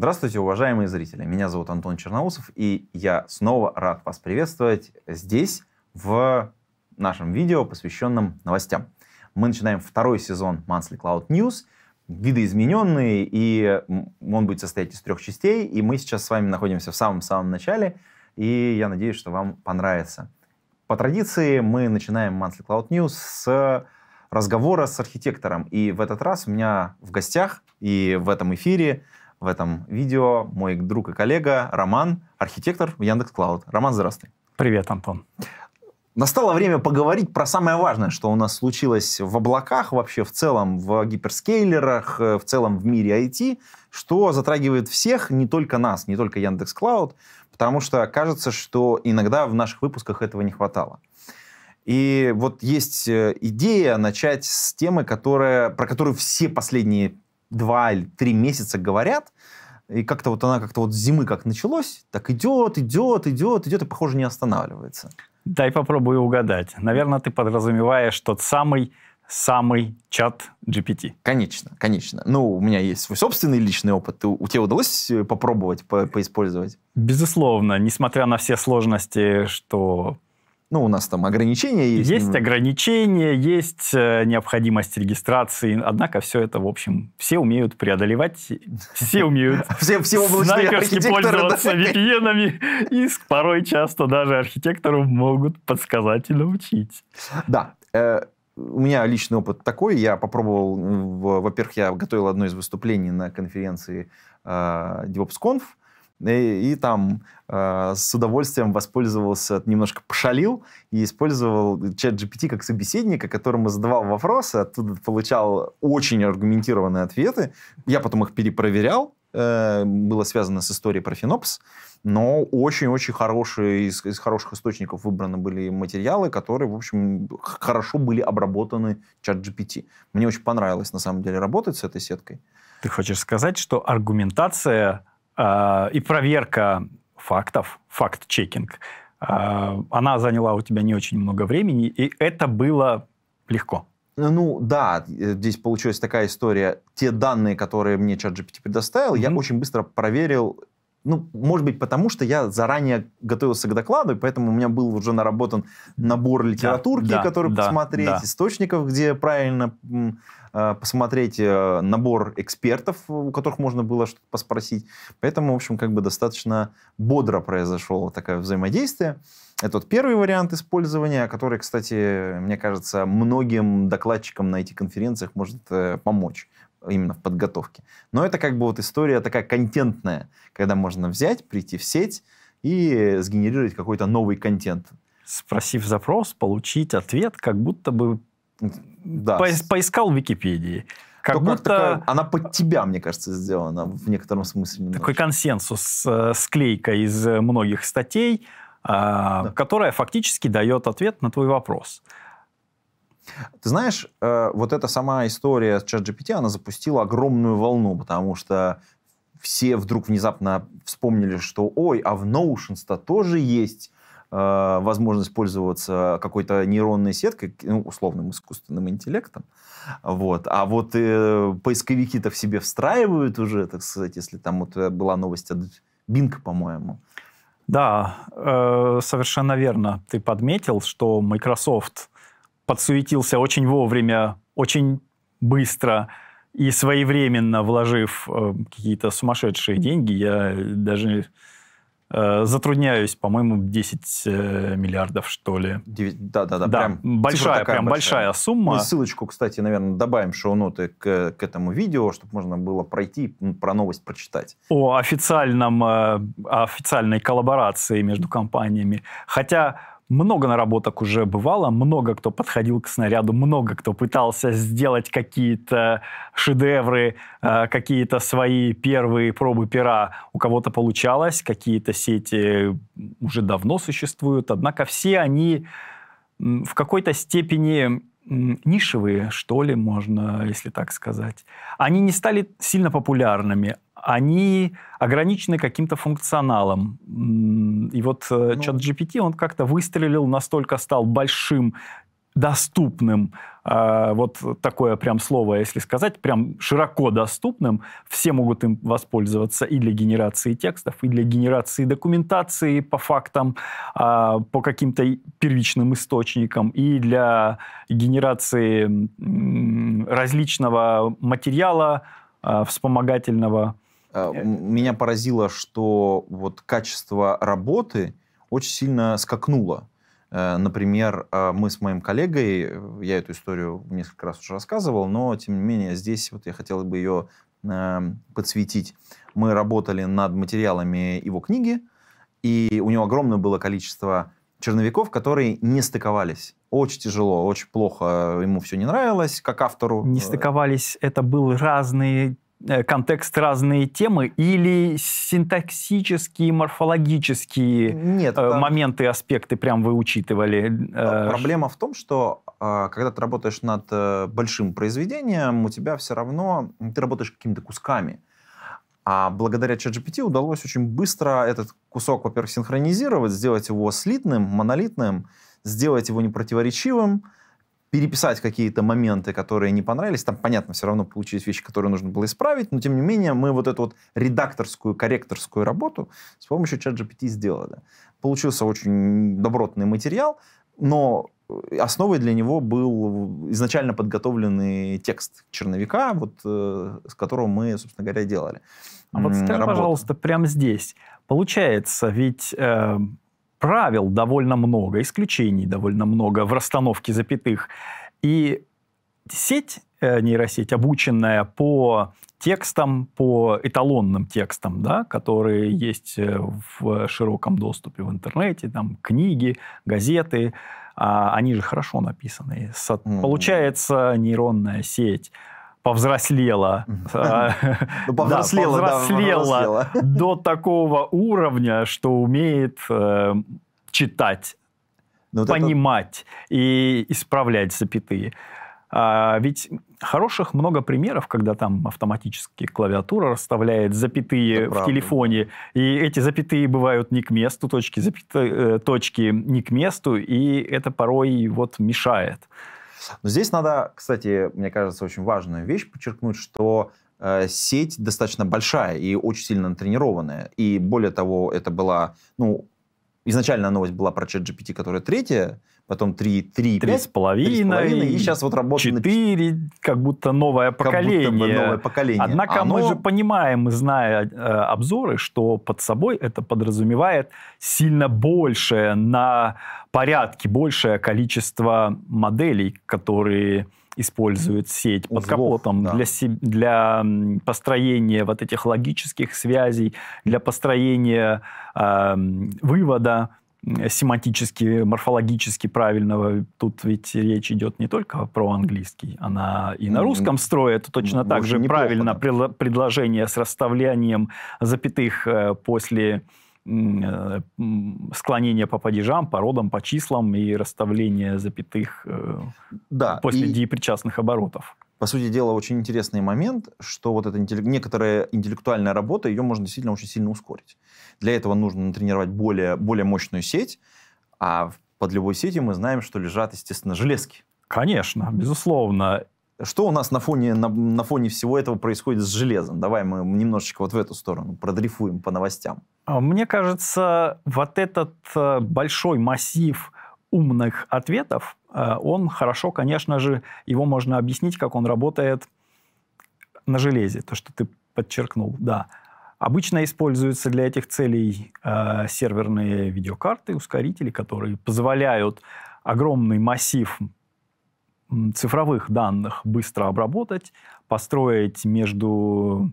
Здравствуйте, уважаемые зрители. Меня зовут Антон Черноусов, и я снова рад вас приветствовать здесь, в нашем видео, посвященном новостям. Мы начинаем второй сезон Monthly Cloud News, видоизмененный, и он будет состоять из трех частей, и мы сейчас с вами находимся в самом-самом начале, и я надеюсь, что вам понравится. По традиции мы начинаем Monthly Cloud News с разговора с архитектором, и в этот раз у меня в гостях и в этом эфире – в этом видео мой друг и коллега Роман, архитектор в Яндекс.Клауд. Роман, здравствуй. Привет, Антон. Настало время поговорить про самое важное, что у нас случилось в облаках, вообще в целом в гиперскейлерах, э, в целом в мире IT, что затрагивает всех, не только нас, не только Яндекс Клауд, потому что кажется, что иногда в наших выпусках этого не хватало. И вот есть э, идея начать с темы, которая, про которую все последние два или три месяца говорят, и как-то вот она как-то вот с зимы как началось, так идет, идет, идет, идет, и, похоже, не останавливается. Дай попробую угадать. Наверное, ты подразумеваешь тот самый самый чат GPT. Конечно, конечно. Ну, у меня есть свой собственный личный опыт. У, у тебя удалось э, попробовать, по, поиспользовать? Безусловно, несмотря на все сложности, что ну, у нас там ограничения есть. Есть ограничения, есть э, необходимость регистрации, однако все это, в общем, все умеют преодолевать, все умеют все, все снайперски пользоваться да? vpn и порой часто даже архитектору могут подсказать и научить. Да, э, у меня личный опыт такой. Я попробовал, во-первых, я готовил одно из выступлений на конференции э, DevOpsConf, и, э, и там э, с удовольствием воспользовался, немножко пошалил и использовал чат GPT как собеседника, которому задавал вопросы, оттуда получал очень аргументированные ответы. Я потом их перепроверял, э, было связано с историей про Финопс, но очень-очень хорошие, из, из хороших источников выбраны были материалы, которые, в общем, хорошо были обработаны чат GPT. Мне очень понравилось, на самом деле, работать с этой сеткой. Ты хочешь сказать, что аргументация а, и проверка фактов, факт-чекинг, а, она заняла у тебя не очень много времени, и это было легко. Э, ну да, э, здесь получилась такая история. Те данные, которые мне ChatGPT предоставил, mm-hmm. я очень быстро проверил ну, может быть, потому что я заранее готовился к докладу, и поэтому у меня был уже наработан набор литературки, да, да, который да, посмотреть, да. источников, где правильно э, посмотреть, э, набор экспертов, у которых можно было что-то поспросить. Поэтому, в общем, как бы достаточно бодро произошло такое взаимодействие. Это вот первый вариант использования, который, кстати, мне кажется, многим докладчикам на этих конференциях может э, помочь именно в подготовке. Но это как бы вот история такая контентная, когда можно взять, прийти в сеть и сгенерировать какой-то новый контент. Спросив запрос, получить ответ, как будто бы да. поискал в Википедии. Как Только будто... Такая, она под тебя, мне кажется, сделана в некотором смысле. Немножко. Такой консенсус, э, склейка из э, многих статей, а, да. которая фактически дает ответ на твой вопрос. Ты знаешь, э, вот эта сама история с ChatGPT, она запустила огромную волну, потому что все вдруг внезапно вспомнили, что ой, а в Notions-то тоже есть э, возможность пользоваться какой-то нейронной сеткой, ну, условным искусственным интеллектом. Вот. А вот э, поисковики-то в себе встраивают уже, так сказать, если там вот э, была новость от Bing, по-моему. Да, э, совершенно верно. Ты подметил, что Microsoft подсуетился очень вовремя, очень быстро и своевременно вложив э, какие-то сумасшедшие деньги, я даже э, затрудняюсь, по-моему, 10 э, миллиардов, что ли. да, да, да. да прям большая, прям большая, большая сумма. Мы ссылочку, кстати, наверное, добавим шоу-ноты к, к этому видео, чтобы можно было пройти про новость прочитать. О официальном, э, официальной коллаборации между компаниями. Хотя много наработок уже бывало, много кто подходил к снаряду, много кто пытался сделать какие-то шедевры, э, какие-то свои первые пробы пера. У кого-то получалось, какие-то сети уже давно существуют, однако все они в какой-то степени нишевые, что ли, можно, если так сказать. Они не стали сильно популярными, они ограничены каким-то функционалом. И вот э, ну, чат GPT, он как-то выстрелил, настолько стал большим доступным, э, вот такое прям слово, если сказать, прям широко доступным, все могут им воспользоваться и для генерации текстов, и для генерации документации по фактам, э, по каким-то первичным источникам, и для генерации э, различного материала э, вспомогательного. Меня поразило, что вот качество работы очень сильно скакнуло. Э, например, а, мы с моим коллегой, э, я эту историю несколько раз уже рассказывал, но тем не менее здесь вот я хотел бы ее эм, подсветить. Мы работали над материалами его книги, и у него огромное было количество черновиков, которые не стыковались. Очень тяжело, очень плохо, э, ему все не нравилось, как автору. Не стыковались, это были разные Э, контекст разные темы или синтаксические, морфологические Нет, э, там... моменты, аспекты прям вы учитывали? Э, проблема в том, что когда ты работаешь над большим произведением, у тебя все равно ты работаешь какими-то кусками. А благодаря ChatGPT удалось очень быстро этот кусок, во-первых, синхронизировать, сделать его слитным, монолитным, сделать его непротиворечивым, переписать какие-то моменты, которые не понравились. Там, понятно, все равно получились вещи, которые нужно было исправить, но, тем не менее, мы вот эту вот редакторскую, корректорскую работу с помощью ChatGPT сделали. Получился очень добротный материал, но э, основой для него был изначально подготовленный текст черновика, вот, э, с которого мы, собственно говоря, делали. А вот скажи, работу. пожалуйста, прямо здесь. Получается, ведь э, правил довольно много, исключений довольно много в расстановке запятых. И сеть, э, нейросеть, обученная по текстам, по эталонным текстам, да, которые есть э, в широком доступе в интернете, там книги, газеты, а они же хорошо написаны. Со- mm-hmm. Получается нейронная сеть а, ну, повзрослела. Повзрослела до такого уровня, что умеет э, читать, ну, понимать и исправлять запятые. А, ведь хороших много примеров, когда там автоматически клавиатура расставляет запятые в телефоне, и эти запятые бывают не к месту, точки, запятые, э, точки не к месту, и это порой вот мешает. Но здесь надо, кстати, мне кажется, очень важную вещь подчеркнуть, что э, сеть достаточно большая и очень сильно натренированная. И более того, это была, ну, изначально новость была про ChatGPT, которая третья потом 3, 3, 3 5, с половиной, и сейчас вот работаем 4, на... как будто новое поколение. Как будто бы новое поколение. Однако а Оно... мы же понимаем, зная э, обзоры, что под собой это подразумевает сильно большее на порядке, большее количество моделей, которые используют сеть Узлов, под капотом да. для, для построения вот этих логических связей, для построения э, вывода семантически, морфологически правильного. Тут ведь речь идет не только про английский, она и на русском строе. Это точно ну, так же правильно да. предложение с расставлением запятых э, после э, склонения по падежам, по родам, по числам и расставление запятых э, да, после и... причастных оборотов по сути дела, очень интересный момент, что вот эта интеллект, некоторая интеллектуальная работа, ее можно действительно очень сильно ускорить. Для этого нужно натренировать более, более мощную сеть, а под любой сетью мы знаем, что лежат, естественно, железки. Конечно, безусловно. Что у нас на фоне, на, на фоне всего этого происходит с железом? Давай мы немножечко вот в эту сторону продрифуем по новостям. А, мне кажется, вот этот э, большой массив умных ответов, э, он хорошо, конечно же, его можно объяснить, как он работает на железе, то, что ты подчеркнул, да. Обычно используются для этих целей э, серверные видеокарты, ускорители, которые позволяют огромный массив цифровых данных быстро обработать, построить между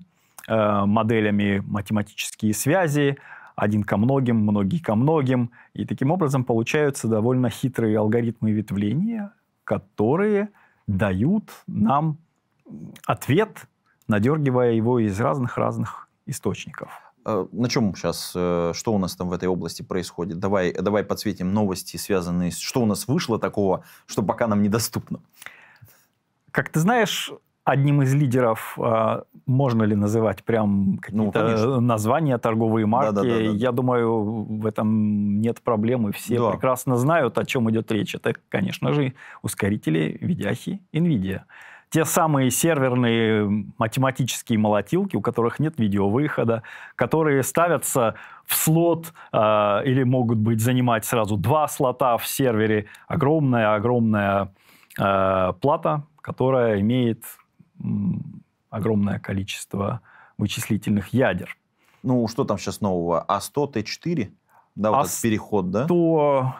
э, моделями математические связи, один ко многим, многие ко многим. И таким образом получаются довольно хитрые алгоритмы ветвления, которые дают нам ответ, надергивая его из разных-разных источников. А на чем сейчас, э, что у нас там в этой области происходит? Давай, давай подсветим новости, связанные с... Что у нас вышло такого, что пока нам недоступно? Как ты знаешь, одним из лидеров, э, можно ли называть прям ну, какие-то ну, названия, торговые марки, да, да, да, да. я думаю, в этом нет проблемы. Все да. прекрасно знают, о чем идет речь. Это, конечно же, ускорители видяхи NVIDIA. Те самые серверные математические молотилки, у которых нет видеовыхода, которые ставятся в слот э, или могут быть занимать сразу два слота в сервере. Огромная-огромная э, плата, которая имеет огромное количество вычислительных ядер. Ну, что там сейчас нового? А100, Т4? Да, вот а этот переход, да? То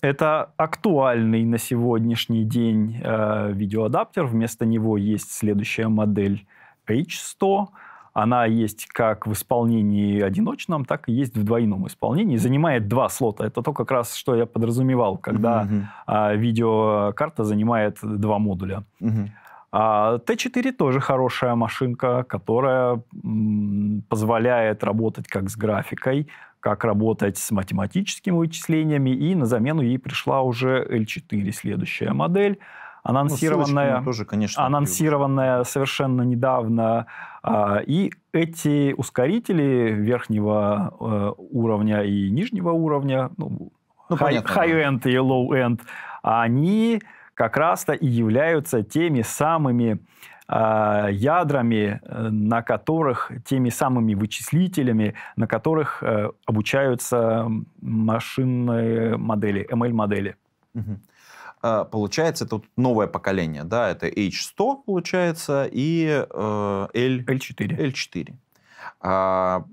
это актуальный на сегодняшний день э, видеоадаптер. Вместо него есть следующая модель H100. Она есть как в исполнении одиночном, так и есть в двойном исполнении. Занимает два слота. Это то как раз, что я подразумевал, когда mm-hmm. э, видеокарта занимает два модуля. Mm-hmm. А Т4 тоже хорошая машинка, которая позволяет работать как с графикой, как работать с математическими вычислениями, и на замену ей пришла уже L4, следующая модель, ну, анонсированная, ну, тоже, конечно, анонсированная совершенно недавно. А, и эти ускорители верхнего э, уровня и нижнего уровня, ну, ну, high-end да. и low-end, они как раз-то и являются теми самыми а, ядрами, э, на которых, теми самыми вычислителями, на которых э, обучаются машинные модели, ML-модели. Угу. получается, это новое поколение, да, это H100, получается, и э, L... L4. L4. А,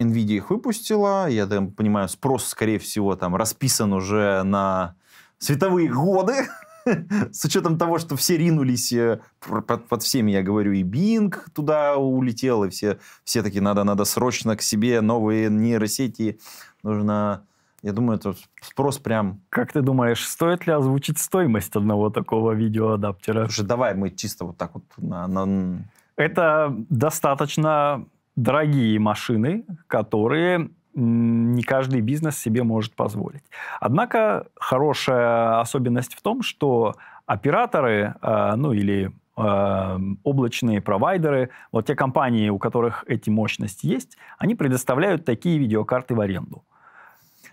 NVIDIA их выпустила, я там понимаю, спрос, скорее всего, там расписан уже на световые годы, с учетом того, что все ринулись э, под, под всеми, я говорю, и Бинг туда улетел, и все, все такие, надо, надо срочно к себе новые нейросети, нужно... Я думаю, это спрос прям... Как ты думаешь, стоит ли озвучить стоимость одного такого видеоадаптера? Слушай, давай мы чисто вот так вот на... на... Это достаточно дорогие машины, которые не каждый бизнес себе может позволить. Однако хорошая особенность в том, что операторы, э, ну или э, облачные провайдеры, вот те компании, у которых эти мощности есть, они предоставляют такие видеокарты в аренду.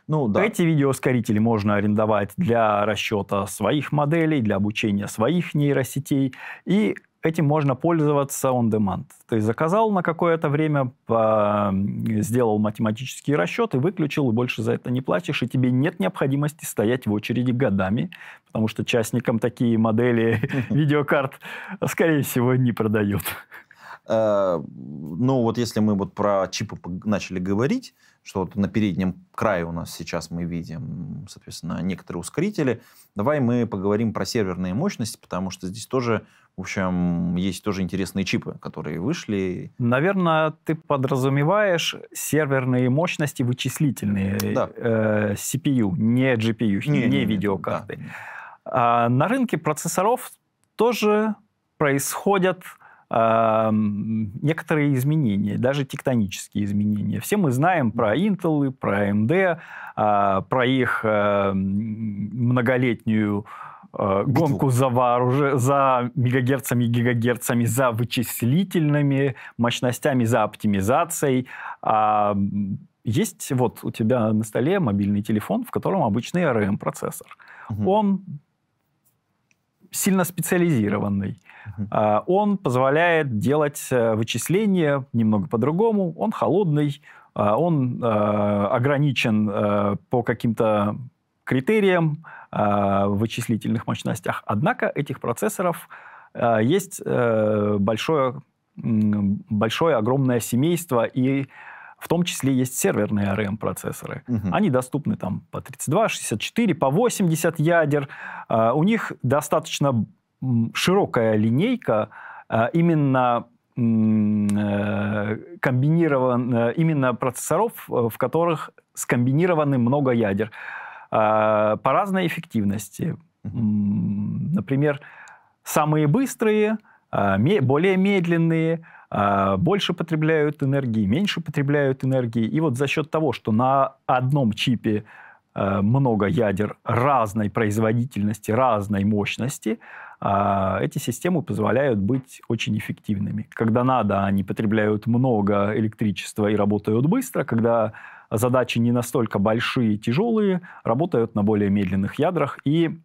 Ну, да. Эти видеоскорители можно арендовать для расчета своих моделей, для обучения своих нейросетей. И этим можно пользоваться on demand. То есть заказал на какое-то время, сделал математические расчеты, выключил, и больше за это не платишь, и тебе нет необходимости стоять в очереди годами, потому что частникам такие модели видеокарт, скорее всего, не продают. Э, ну вот если мы вот про чипы начали говорить, что вот на переднем крае у нас сейчас мы видим, соответственно, некоторые ускорители, давай мы поговорим про серверные мощности, потому что здесь тоже, в общем, есть тоже интересные чипы, которые вышли. Наверное, ты подразумеваешь серверные мощности вычислительные, да. э, CPU, не GPU, не, не, не видеокарты. Да. А на рынке процессоров тоже происходят некоторые изменения, даже тектонические изменения. Все мы знаем про Intel, про AMD, а, про их а, многолетнюю а, гонку за, вооруж... за мегагерцами, гигагерцами, за вычислительными мощностями, за оптимизацией. Есть вот у тебя на столе мобильный телефон, в котором обычный ARM-процессор. Угу. Он сильно специализированный. А, он позволяет делать э, вычисления немного по-другому. Он холодный, а, он э, ограничен э, по каким-то критериям а, в вычислительных мощностях. Однако этих процессоров есть большое, большое огромное семейство, и в том числе есть серверные ARM-процессоры. Угу. Они доступны там по 32, 64, по 80 ядер. Э, у них достаточно широкая линейка а, э, э, именно комбинирован именно процессоров, э, в которых скомбинированы много ядер а, по разной эффективности. Например, самые быстрые, более медленные, а, больше потребляют энергии, меньше потребляют энергии. И вот за счет того, что на одном чипе а, много ядер разной производительности, разной мощности, а, эти системы позволяют быть очень эффективными. Когда надо, они потребляют много электричества и работают быстро. Когда задачи не настолько большие и тяжелые, работают на более медленных ядрах и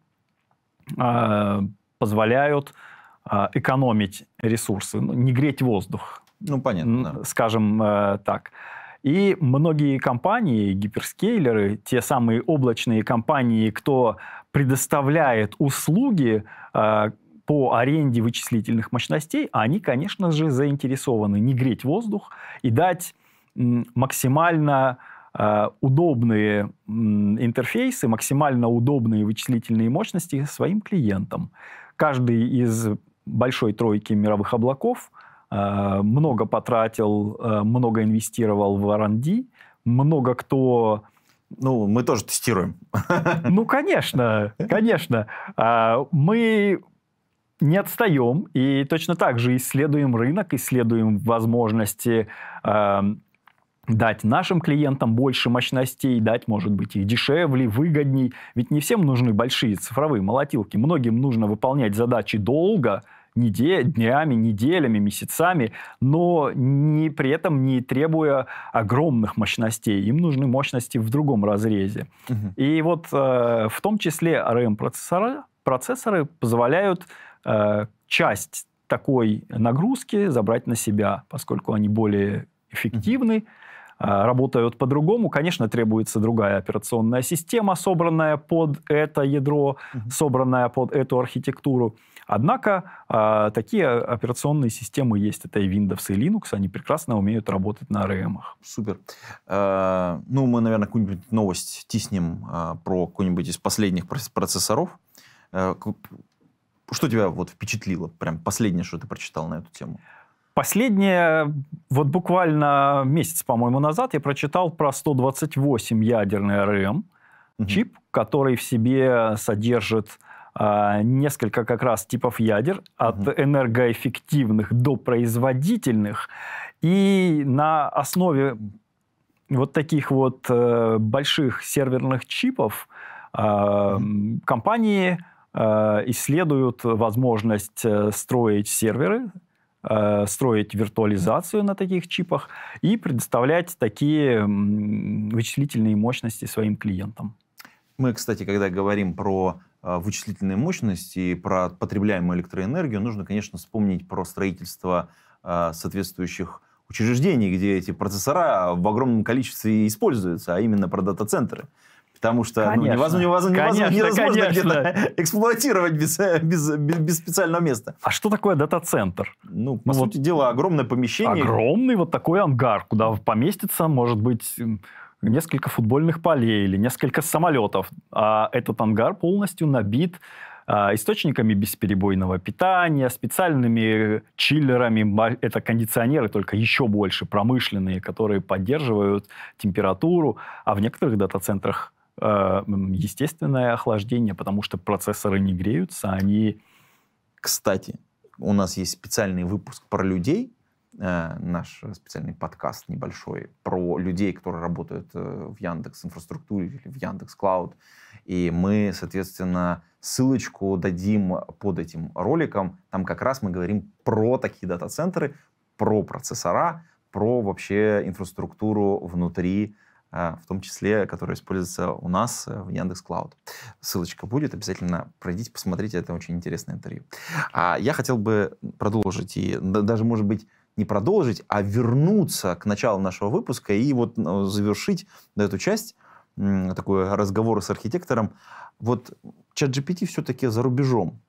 позволяют а, экономить ресурсы, ну, не греть воздух. Ну, понятно. Да. Скажем э, так. И многие компании, гиперскейлеры, те самые облачные компании, кто предоставляет услуги э, по аренде вычислительных мощностей, они, конечно же, заинтересованы не греть воздух и дать максимально э, удобные м, интерфейсы, максимально удобные вычислительные мощности своим клиентам. Каждый из большой тройки мировых облаков, э, много потратил, э, много инвестировал в R&D, много кто... Ну, мы тоже тестируем. Ну, конечно, конечно. А, мы не отстаем и точно так же исследуем рынок, исследуем возможности э, дать нашим клиентам больше мощностей, дать, может быть, их дешевле, выгодней. Ведь не всем нужны большие цифровые молотилки. Многим нужно выполнять задачи долго, неде- днями, неделями, месяцами, но не, при этом не требуя огромных мощностей. Им нужны мощности в другом разрезе. Угу. И вот э, в том числе ARM-процессоры процессоры позволяют э, часть такой нагрузки забрать на себя, поскольку они более эффективны. Э, работают по-другому. Конечно, требуется другая операционная система, собранная под это ядро, собранная под эту архитектуру. Однако э, такие операционные системы есть. Это и Windows, и Linux. Они прекрасно умеют работать на RM. Супер. Э, ну, мы, наверное, какую-нибудь новость тиснем э, про какой-нибудь из последних процессоров. Э, что тебя вот впечатлило? Прям последнее, что ты прочитал на эту тему? Последнее, вот буквально месяц, по-моему, назад я прочитал про 128 ядерный RM, угу. чип, который в себе содержит а, несколько как раз типов ядер, от угу. энергоэффективных до производительных. И на основе вот таких вот э, больших серверных чипов э, компании а, исследуют возможность э, строить серверы, э, строить виртуализацию на таких чипах и предоставлять такие вычислительные мощности своим клиентам. Мы, кстати, когда говорим про а, вычислительная мощность и про потребляемую электроэнергию, нужно, конечно, вспомнить про строительство а, соответствующих учреждений, где эти процессора в огромном количестве используются, а именно про дата-центры. Потому что конечно, ну, невозможно, невозможно, конечно, невозможно конечно. эксплуатировать без, э, без, без, без специального места. А что такое дата-центр? Ну, по ну, сути вот дела, огромное помещение. Огромный вот такой ангар, куда поместится, может быть, несколько футбольных полей или несколько самолетов. А этот ангар полностью набит а, источниками бесперебойного питания, специальными чиллерами, это кондиционеры, только еще больше, промышленные, которые поддерживают температуру, а в некоторых дата-центрах э, естественное охлаждение, потому что процессоры не греются, они... Кстати, у нас есть специальный выпуск про людей, Э, наш специальный подкаст небольшой про людей, которые работают э, в Яндекс инфраструктуре или в Яндекс Клауд. И мы, соответственно, ссылочку дадим под этим роликом. Там как раз мы говорим про такие дата-центры, про процессора, про вообще инфраструктуру внутри э, в том числе, которая используется у нас в Яндекс Клауд. Ссылочка будет, обязательно пройдите, посмотрите, это очень интересное интервью. А я хотел бы продолжить и даже, может быть, не продолжить, а вернуться к началу нашего выпуска и вот э, завершить эту часть, такой разговор с архитектором. Вот чат ChatGPT все-таки за рубежом.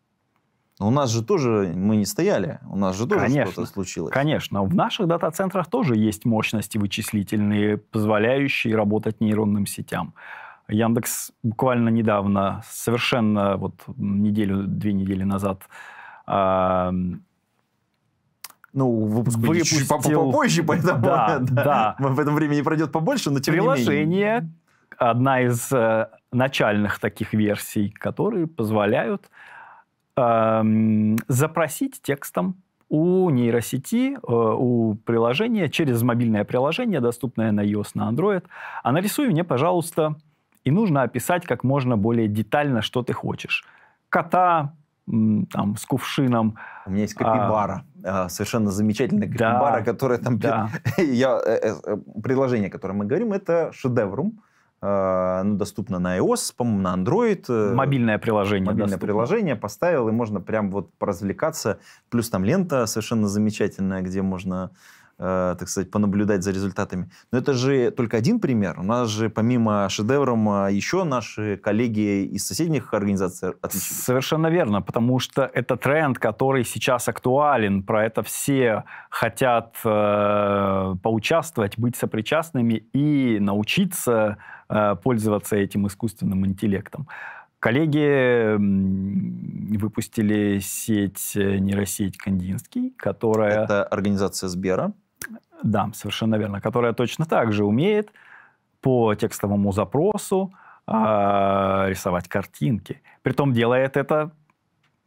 У нас же тоже мы не стояли, у нас же тоже что-то случилось. Конечно, в наших дата-центрах тоже есть мощности вычислительные, позволяющие работать нейронным сетям. Яндекс буквально недавно, совершенно вот неделю, две недели назад ну, выпуск выпустил... чуть попозже, поэтому да, да. в этом времени пройдет побольше, но тем Приложение, не менее. одна из э, начальных таких версий, которые позволяют э, запросить текстом у нейросети, э, у приложения, через мобильное приложение, доступное на iOS, на Android, а нарисуй мне, пожалуйста, и нужно описать как можно более детально, что ты хочешь. Кота, там, с кувшином. У меня есть а, капибара. А, совершенно замечательная капибара, да, которая там... Да. Я, э, э, э, предложение, о котором мы говорим, это шедеврум. Оно а, ну, доступно на iOS, по-моему, на Android. Мобильное приложение. Мобильное доступно. приложение поставил, и можно прям вот поразвлекаться. Плюс там лента совершенно замечательная, где можно э, так сказать, понаблюдать за результатами. Но это же только один пример. У нас же помимо шедевром а, еще наши коллеги из соседних организаций отличились. Совершенно верно, потому что это тренд, который сейчас актуален. Про это все хотят э, поучаствовать, быть сопричастными и научиться э, пользоваться этим искусственным интеллектом. Коллеги выпустили сеть нейросеть Кандинский, которая... Это организация Сбера. Да, совершенно верно. Которая точно так же умеет по текстовому запросу э, рисовать картинки. Притом делает это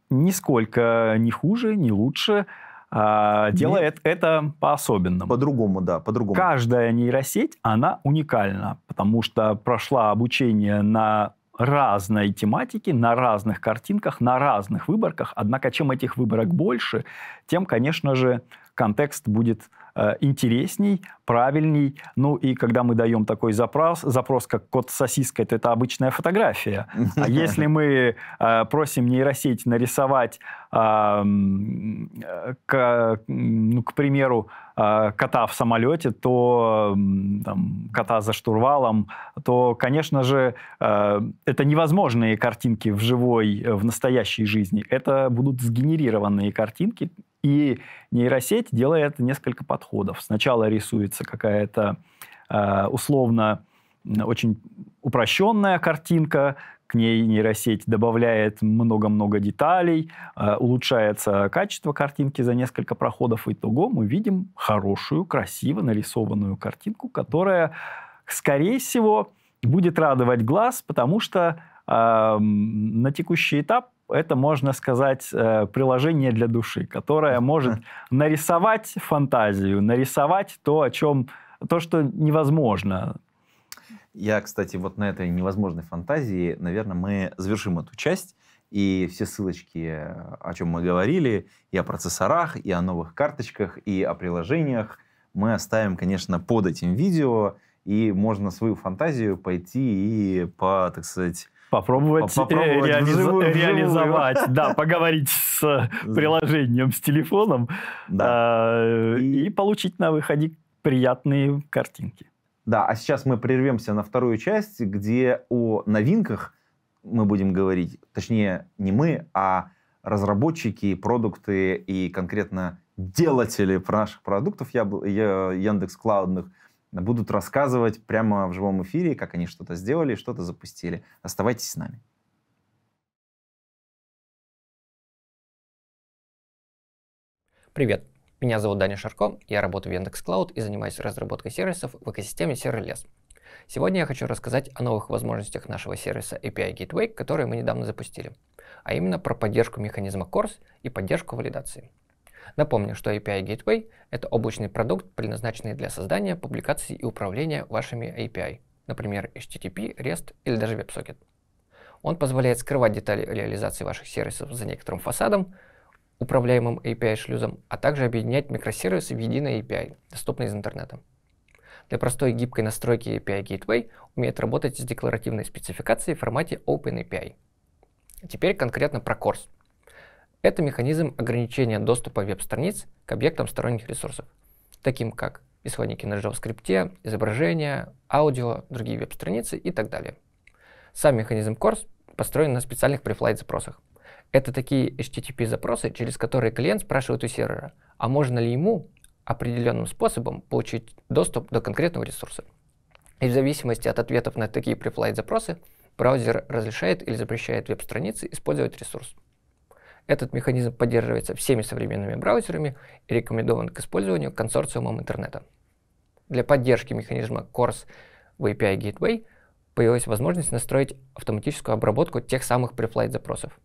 нисколько не хуже, не лучше, а, делает Нет. это по-особенному. По-другому, да, по-другому. Каждая нейросеть, она уникальна, потому что прошла обучение на разной тематике, на разных картинках, на разных выборках. Однако, чем этих выборок больше, тем, конечно же, контекст будет Э, интересней, правильней. Ну и когда мы даем такой запрос, запрос как кот сосиска, сосиской, это обычная фотография. А если мы э, просим нейросеть нарисовать, э, к, ну, к примеру, э, кота в самолете, то там, кота за штурвалом, то, конечно же, э, это невозможные картинки в живой, э, в настоящей жизни. Это будут сгенерированные картинки, и нейросеть делает несколько подходов. Сначала рисует рисуется какая-то а, условно очень упрощенная картинка, к ней нейросеть добавляет много-много деталей, а, улучшается качество картинки за несколько проходов, и итого мы видим хорошую, красиво нарисованную картинку, которая, скорее всего, будет радовать глаз, потому что э, на текущий этап это, можно сказать, э, приложение для души, которое может нарисовать фантазию, нарисовать то, о чем, то, что невозможно. Я, кстати, вот на этой невозможной фантазии, наверное, мы завершим эту часть. И все ссылочки, о чем мы говорили, и о процессорах, и о новых карточках, и о приложениях, мы оставим, конечно, под этим видео. И можно свою фантазию пойти и по, так сказать, попробовать, попробовать э, реализ... вживую, реализовать, вживую. да, поговорить с приложением, с телефоном да. э, и... и получить на выходе приятные картинки. Да, а сейчас мы прервемся на вторую часть, где о новинках мы будем говорить, точнее, не мы, а разработчики, продукты и конкретно делатели наших продуктов я, я, Яндекс Клаудных – будут рассказывать прямо в живом эфире, как они что-то сделали, что-то запустили. Оставайтесь с нами. Привет, меня зовут Даня Шарко, я работаю в Яндекс.Клауд и занимаюсь разработкой сервисов в экосистеме Серый Сегодня я хочу рассказать о новых возможностях нашего сервиса API Gateway, которые мы недавно запустили, а именно про поддержку механизма Course и поддержку валидации. Напомню, что API Gateway — это облачный продукт, предназначенный для создания, публикации и управления вашими API, например, HTTP, REST или даже WebSocket. Он позволяет скрывать детали реализации ваших сервисов за некоторым фасадом, управляемым API-шлюзом, а также объединять микросервисы в единый API, доступный из интернета. Для простой и гибкой настройки API Gateway умеет работать с декларативной спецификацией в формате OpenAPI. Теперь конкретно про Course. Это механизм ограничения доступа веб-страниц к объектам сторонних ресурсов, таким как исходники на JavaScript, изображения, аудио, другие веб-страницы и так далее. Сам механизм Course построен на специальных preflight запросах. Это такие HTTP-запросы, через которые клиент спрашивает у сервера, а можно ли ему определенным способом получить доступ до конкретного ресурса. И в зависимости от ответов на такие preflight запросы, браузер разрешает или запрещает веб странице использовать ресурс. Этот механизм поддерживается всеми современными браузерами и рекомендован к использованию консорциумом интернета. Для поддержки механизма CORS в API Gateway появилась возможность настроить автоматическую обработку тех самых preflight запросов.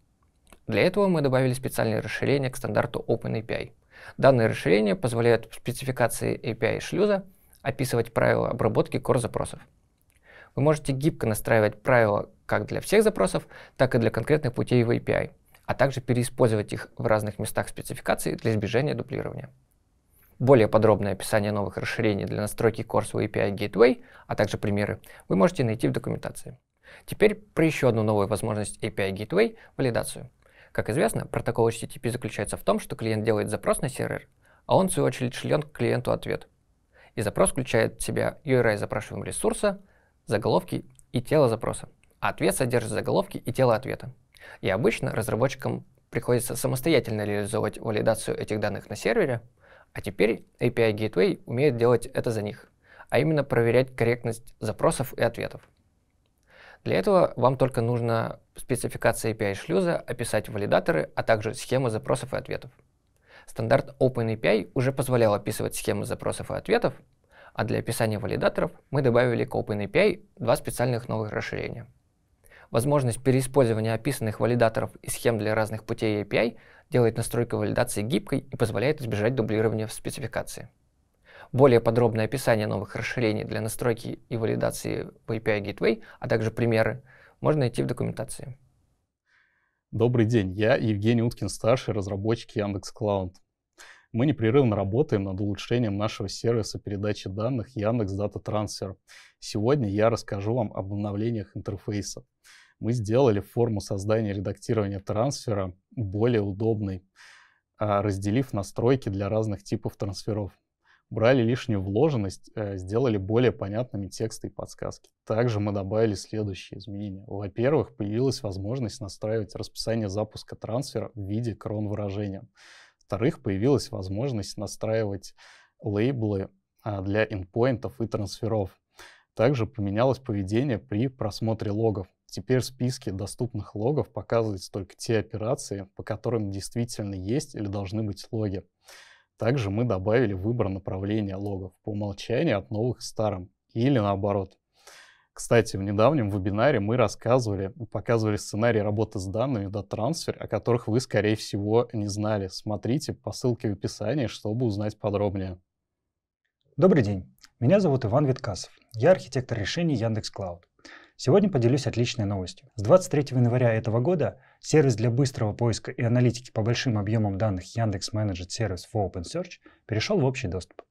Для этого мы добавили специальное расширение к стандарту OpenAPI. Данное расширение позволяет в спецификации API шлюза описывать правила обработки core запросов. Вы можете гибко настраивать правила как для всех запросов, так и для конкретных путей в API а также переиспользовать их в разных местах спецификации для избежания дублирования. Более подробное описание новых расширений для настройки Courseware API Gateway, а также примеры, вы можете найти в документации. Теперь про еще одну новую возможность API Gateway — валидацию. Как известно, протокол HTTP заключается в том, что клиент делает запрос на сервер, а он, в свою очередь, шлет к клиенту ответ. И запрос включает в себя URI запрашиваемого ресурса, заголовки и тело запроса, а ответ содержит заголовки и тело ответа. И обычно разработчикам приходится самостоятельно реализовывать валидацию этих данных на сервере, а теперь API Gateway умеет делать это за них, а именно проверять корректность запросов и ответов. Для этого вам только нужно спецификация API шлюза описать валидаторы, а также схемы запросов и ответов. Стандарт OpenAPI уже позволял описывать схемы запросов и ответов, а для описания валидаторов мы добавили к OpenAPI два специальных новых расширения — Возможность переиспользования описанных валидаторов и схем для разных путей API делает настройку валидации гибкой и позволяет избежать дублирования в спецификации. Более подробное описание новых расширений для настройки и валидации в API Gateway, а также примеры, можно найти в документации. Добрый день, я Евгений Уткин, старший разработчик Яндекс.Клауд. Мы непрерывно работаем над улучшением нашего сервиса передачи данных Яндекс Дата Трансфер. Сегодня я расскажу вам об обновлениях интерфейса мы сделали форму создания и редактирования трансфера более удобной, а, разделив настройки для разных типов трансферов. Брали лишнюю вложенность, э, сделали более понятными тексты и подсказки. Также мы добавили следующие изменения. Во-первых, появилась возможность настраивать расписание запуска трансфера в виде крон выражения. Во-вторых, появилась возможность настраивать лейблы а, для инпоинтов и трансферов. Также поменялось поведение при просмотре логов. Теперь в списке доступных логов показываются только те операции, по которым действительно есть или должны быть логи. Также мы добавили выбор направления логов по умолчанию от новых к старым или наоборот. Кстати, в недавнем вебинаре мы рассказывали, показывали сценарий работы с данными до трансфер, о которых вы, скорее всего, не знали. Смотрите по ссылке в описании, чтобы узнать подробнее. Добрый день. Меня зовут Иван Виткасов. Я архитектор решений Яндекс.Клауд. Сегодня поделюсь отличной новостью. С 23 января этого года сервис для быстрого поиска и аналитики по большим объемам данных Яндекс Managed Service for Search перешел в общий доступ.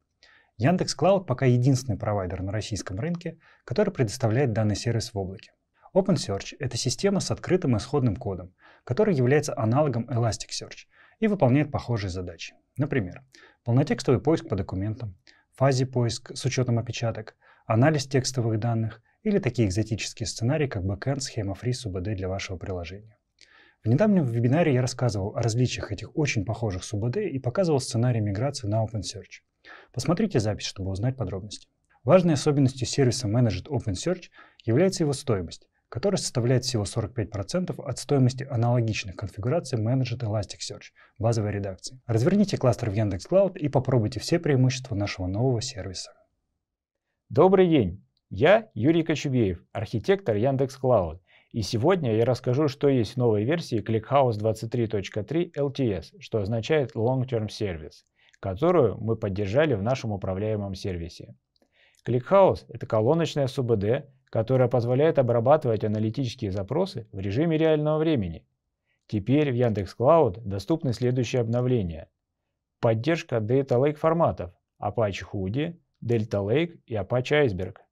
Яндекс Клауд пока единственный провайдер на российском рынке, который предоставляет данный сервис в облаке. OpenSearch — это система с открытым исходным кодом, который является аналогом Elasticsearch и выполняет похожие задачи. Например, полнотекстовый поиск по документам, фазе поиск с учетом опечаток, анализ текстовых данных или такие экзотические сценарии, как backend, схема Free SUBD для вашего приложения. В недавнем вебинаре я рассказывал о различиях этих очень похожих SUBD и показывал сценарий миграции на OpenSearch. Посмотрите запись, чтобы узнать подробности. Важной особенностью сервиса Managed OpenSearch является его стоимость, которая составляет всего 45% от стоимости аналогичных конфигураций Managed Elasticsearch базовой редакции. Разверните кластер в Яндекс.Клауд и попробуйте все преимущества нашего нового сервиса. Добрый день! Я Юрий Кочубеев, архитектор Яндекс Клауд, и сегодня я расскажу, что есть в новой версии ClickHouse 23.3 LTS, что означает Long Term Service, которую мы поддержали в нашем управляемом сервисе. ClickHouse – это колоночная СУБД, которая позволяет обрабатывать аналитические запросы в режиме реального времени. Теперь в Яндекс Cloud доступны следующие обновления. Поддержка Data Lake форматов Apache Hudi, Delta Lake и Apache Iceberg –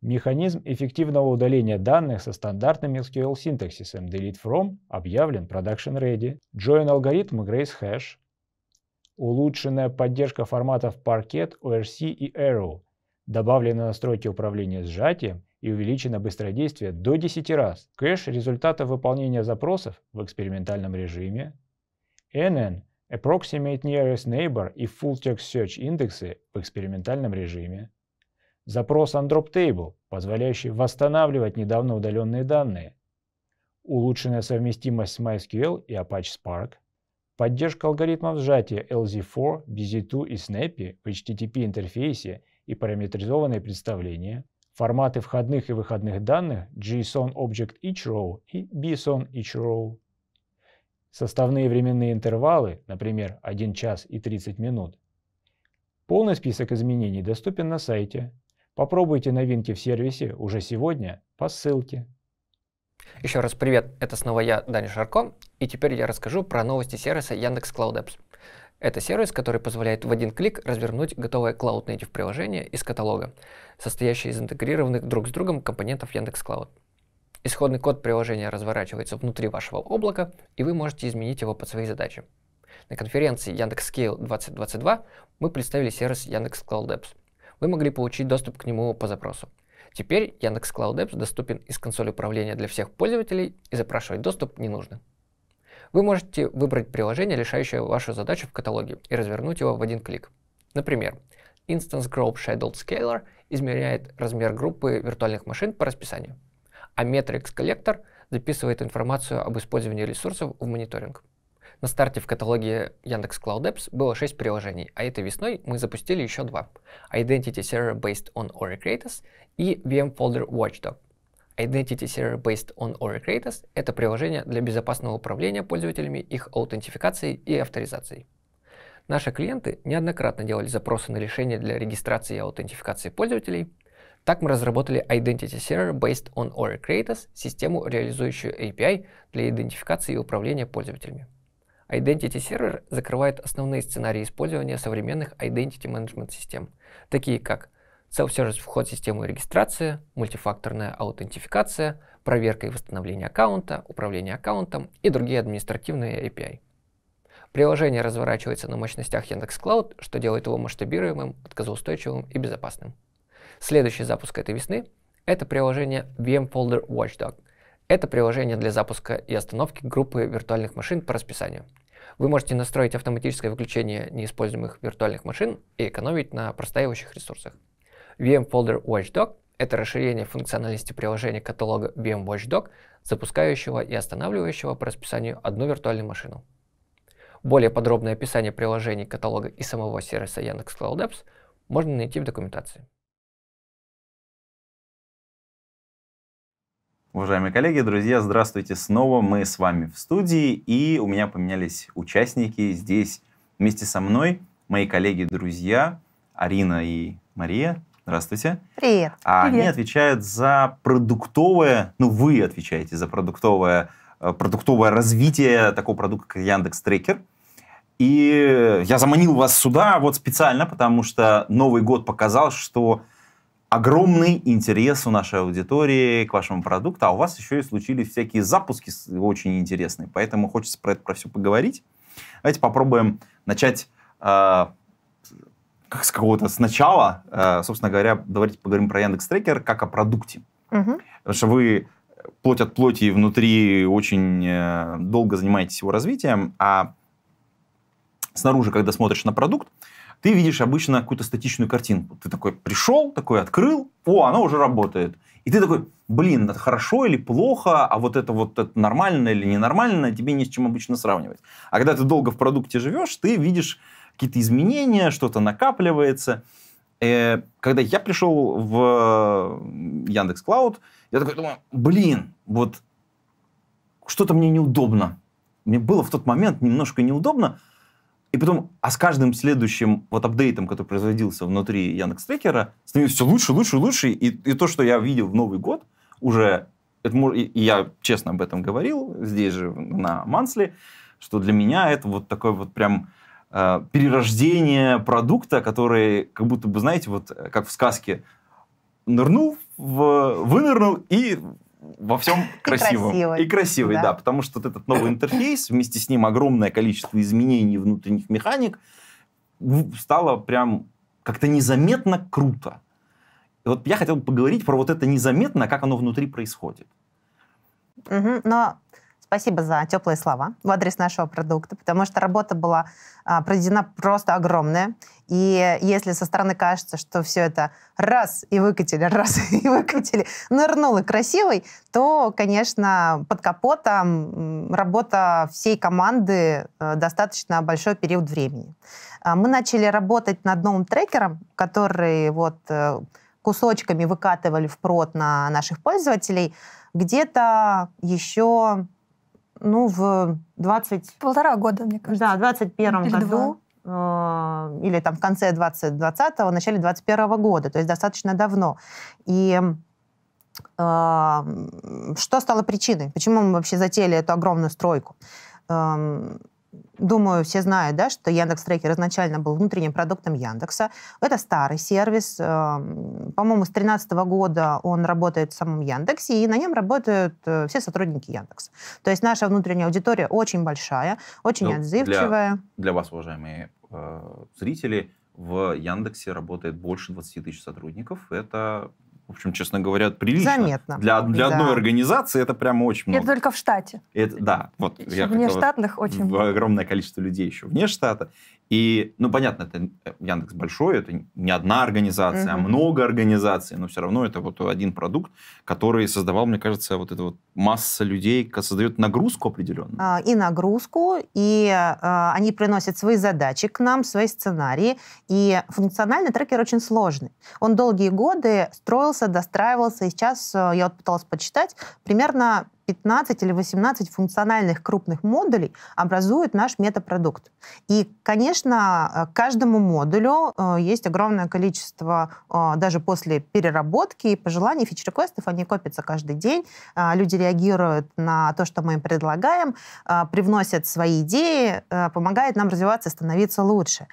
Механизм эффективного удаления данных со стандартным SQL синтаксисом delete from объявлен production ready. Join алгоритм Grace Hash. Улучшенная поддержка форматов Parquet, ORC и Arrow. Добавлены настройки управления сжатием и увеличено быстродействие до 10 раз. Кэш результатов выполнения запросов в экспериментальном режиме. NN Approximate Nearest Neighbor и Full Text Search индексы в экспериментальном режиме запрос AndropTable, позволяющий восстанавливать недавно удаленные данные, улучшенная совместимость с MySQL и Apache Spark, поддержка алгоритмов сжатия LZ4, BZ2 и Snappy в HTTP интерфейсе и параметризованные представления, форматы входных и выходных данных JSON Object Each Row и BSON Each Row, составные временные интервалы, например, 1 час и 30 минут. Полный список изменений доступен на сайте Попробуйте новинки в сервисе уже сегодня по ссылке. Еще раз привет, это снова я, Даня Шарко, и теперь я расскажу про новости сервиса Яндекс Cloud Apps. Это сервис, который позволяет в один клик развернуть готовое Cloud Native приложение из каталога, состоящее из интегрированных друг с другом компонентов Яндекс Cloud. Исходный код приложения разворачивается внутри вашего облака, и вы можете изменить его под свои задачи. На конференции Яндекс Scale 2022 мы представили сервис Яндекс Cloud Apps – вы могли получить доступ к нему по запросу. Теперь Яндекс Cloud Apps доступен из консоли управления для всех пользователей и запрашивать доступ не нужно. Вы можете выбрать приложение, решающее вашу задачу в каталоге, и развернуть его в один клик. Например, Instance Group Shadowed Scaler измеряет размер группы виртуальных машин по расписанию, а Metrics Collector записывает информацию об использовании ресурсов в мониторинг. На старте в каталоге Яндекс Cloud Apps было 6 приложений, а этой весной мы запустили еще два. Identity Server Based on Oracratus и VM Folder Watchdog. Identity Server Based on Oracratus — это приложение для безопасного управления пользователями, их аутентификацией и авторизацией. Наши клиенты неоднократно делали запросы на решение для регистрации и аутентификации пользователей. Так мы разработали Identity Server Based on Oracratus, систему, реализующую API для идентификации и управления пользователями. Identity Server закрывает основные сценарии использования современных Identity Management систем, такие как self-service вход в систему и регистрация, мультифакторная аутентификация, проверка и восстановление аккаунта, управление аккаунтом и другие административные API. Приложение разворачивается на мощностях Яндекс.Клауд, что делает его масштабируемым, отказоустойчивым и безопасным. Следующий запуск этой весны – это приложение VM Folder Watchdog – это приложение для запуска и остановки группы виртуальных машин по расписанию. Вы можете настроить автоматическое выключение неиспользуемых виртуальных машин и экономить на простаивающих ресурсах. VM Folder Watchdog — это расширение функциональности приложения каталога VM Watchdog, запускающего и останавливающего по расписанию одну виртуальную машину. Более подробное описание приложений каталога и самого сервиса Яндекс. Cloud Apps можно найти в документации. Уважаемые коллеги, друзья, здравствуйте снова. Мы с вами в студии, и у меня поменялись участники. Здесь вместе со мной мои коллеги, друзья Арина и Мария. Здравствуйте. Привет. А Привет. они отвечают за продуктовое, ну вы отвечаете за продуктовое, э, продуктовое развитие такого продукта, как Яндекс Трекер. И я заманил вас сюда вот специально, потому что Новый год показал, что огромный интерес у нашей аудитории к вашему продукту, а у вас еще и случились всякие запуски очень интересные, поэтому хочется про это про все поговорить. Давайте попробуем начать э, как с какого-то сначала, э, собственно говоря, давайте поговорим про Яндекс Трекер как о продукте, угу. потому что вы плоть от плоти внутри очень э, долго занимаетесь его развитием, а снаружи, когда смотришь на продукт, э, ты видишь обычно какую-то статичную картинку. Ты такой пришел, такой открыл, о, она уже работает. И ты такой, блин, это хорошо или плохо, а вот это вот это нормально или ненормально, тебе не с чем обычно сравнивать. А когда ты долго в продукте живешь, ты видишь какие-то изменения, что-то накапливается. И э, когда я пришел в э, Яндекс Клауд, я такой думаю, блин, вот что-то мне неудобно. Мне было в тот момент немножко неудобно, и потом, а с каждым следующим вот апдейтом, который производился внутри Яндекс Трекера, становилось все лучше, лучше, лучше. И, и то, что я видел в Новый год, уже, это, и я честно об этом говорил здесь же на Мансли, что для меня это вот такой вот прям э, перерождение продукта, который как будто бы, знаете, вот э, как в сказке, нырнул, в, вынырнул и во всем красивом. И красивый, да. потому что этот новый интерфейс, вместе с ним огромное количество изменений внутренних механик, стало прям как-то незаметно круто. И вот я хотел поговорить про вот это незаметно, как оно внутри происходит. но Спасибо за теплые слова в адрес нашего продукта, потому что работа была а, проведена просто огромная. И если со стороны кажется, что все это раз и выкатили, раз и выкатили, нырнул и красивый, то, конечно, под капотом работа всей команды э, достаточно большой период времени. А, мы начали работать над новым трекером, который вот э, кусочками выкатывали в прод на наших пользователей где-то еще ну, в 20... Полтора года, мне кажется. Да, в 21 году. Два. Э, или там в конце 2020-го, начале 21 года. То есть достаточно давно. И э, что стало причиной? Почему мы вообще затеяли эту огромную стройку? Э, думаю, все знают, да, что Яндекс Трекер изначально был внутренним продуктом Яндекса. Это старый сервис. Эм, по-моему, с 2013 года он работает в самом Яндексе, и на нем работают э, все сотрудники Яндекса. То есть наша внутренняя аудитория очень большая, очень ну, отзывчивая. Для, для вас, уважаемые э, зрители, в Яндексе работает больше 20 тысяч сотрудников. Это в общем, честно говоря, прилично. Заметно. Для, для да. одной организации это прямо очень много. Это только в штате. Это, да. Вот, я вне штатных очень в, много. Огромное количество людей еще вне штата. И, ну, понятно, это э, Яндекс большой, это не одна организация, Uh -huh. а много организаций, но все равно это вот один продукт, который создавал, мне кажется, вот эта вот масса людей, создает нагрузку определенную. А, и нагрузку, и э, они приносят свои задачи к нам, свои сценарии, и функциональный трекер очень сложный. Он долгие годы строился, достраивался, и сейчас, э, я вот пыталась почитать, примерно 15 или 18 функциональных крупных модулей образуют наш метапродукт. И, конечно, э, каждому модулю э, есть огромное количество, э, даже после переработки и пожеланий, фичер квестов они копятся каждый день, люди реагируют на то, что мы им предлагаем, привносят свои идеи, помогает нам развиваться, становиться лучше.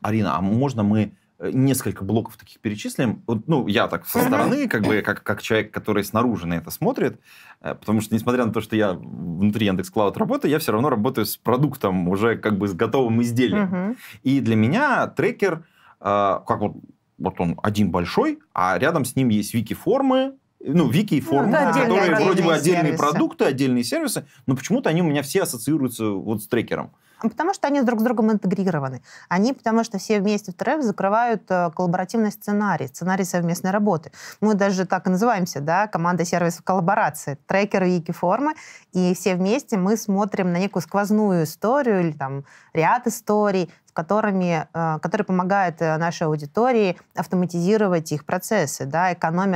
Арина, а можно мы Э, несколько блоков таких перечислим. Вот, ну, я так со стороны, как бы, как, как человек, который снаружи на это смотрит, э, потому что, несмотря на то, что я внутри Яндекс Клауд работаю, я все равно работаю с продуктом, уже как бы с готовым изделием. И для меня трекер, э, как вот, вот он один большой, а рядом с ним есть вики-формы, ну, вики и формы, ну, да, которые вроде бы отдельные сервисы. продукты, отдельные сервисы, но почему-то они у меня все ассоциируются вот с трекером. Потому что они друг с другом интегрированы. Они, потому что все вместе в ТРФ закрывают э, коллаборативный сценарий, сценарий совместной работы. Мы даже так и называемся, да, команда сервисов коллаборации, трекеры Вики-формы, и все вместе мы смотрим на некую сквозную историю или там ряд историй, с которыми, э, которые помогают э, нашей аудитории автоматизировать их процессы, да, экономят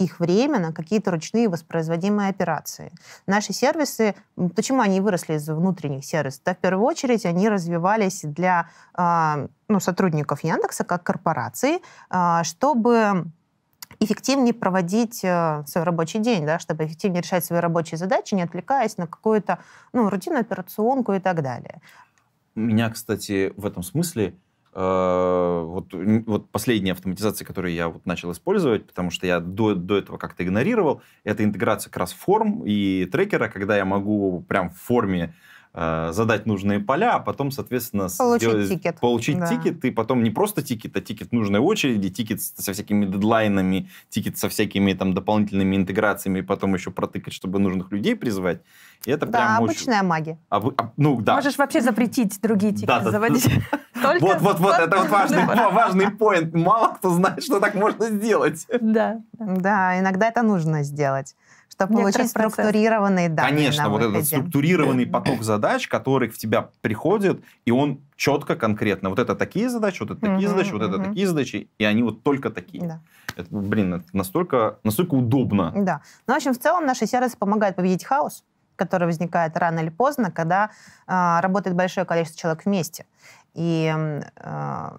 их время на какие-то ручные воспроизводимые операции. Наши сервисы, почему они выросли из внутренних сервисов? Так, первую очередь они развивались для а, ну, сотрудников Яндекса как корпорации, а, чтобы эффективнее проводить э, свой рабочий день, да, чтобы эффективнее решать свои рабочие задачи, не отвлекаясь на какую-то ну, рутинную операционку и так далее. Меня, кстати, в этом смысле э, вот, вот последняя автоматизация, которую я вот начал использовать, потому что я до, до этого как-то игнорировал, это интеграция как раз форм и трекера, когда я могу прям в форме Э, задать нужные поля, а потом, соответственно, получить сделать, тикет. Получить да. тикет, и потом не просто тикет, а тикет нужной очереди, тикет со всякими дедлайнами, тикет со всякими там дополнительными интеграциями, и потом еще протыкать, чтобы нужных людей призвать. И это да, прям обычная очень... магия. А, а, ну, да. Можешь вообще запретить другие тикеты да, да, заводить. Вот, вот, вот, это вот важный, важный поинт. Мало кто знает, что так можно сделать. Да, да, иногда это нужно сделать чтобы Некоторых получить процесс. структурированные данные. Конечно, вот этот структурированный поток задач, который в тебя приходит, и он четко, конкретно. Вот это такие задачи, вот это такие задачи, вот это такие задачи, и они вот только такие. Да. Это, блин, это настолько, настолько удобно. Да. Ну, в общем, в целом наши сервисы помогают победить хаос, который возникает рано или поздно, когда э, работает большое количество человек вместе. И э,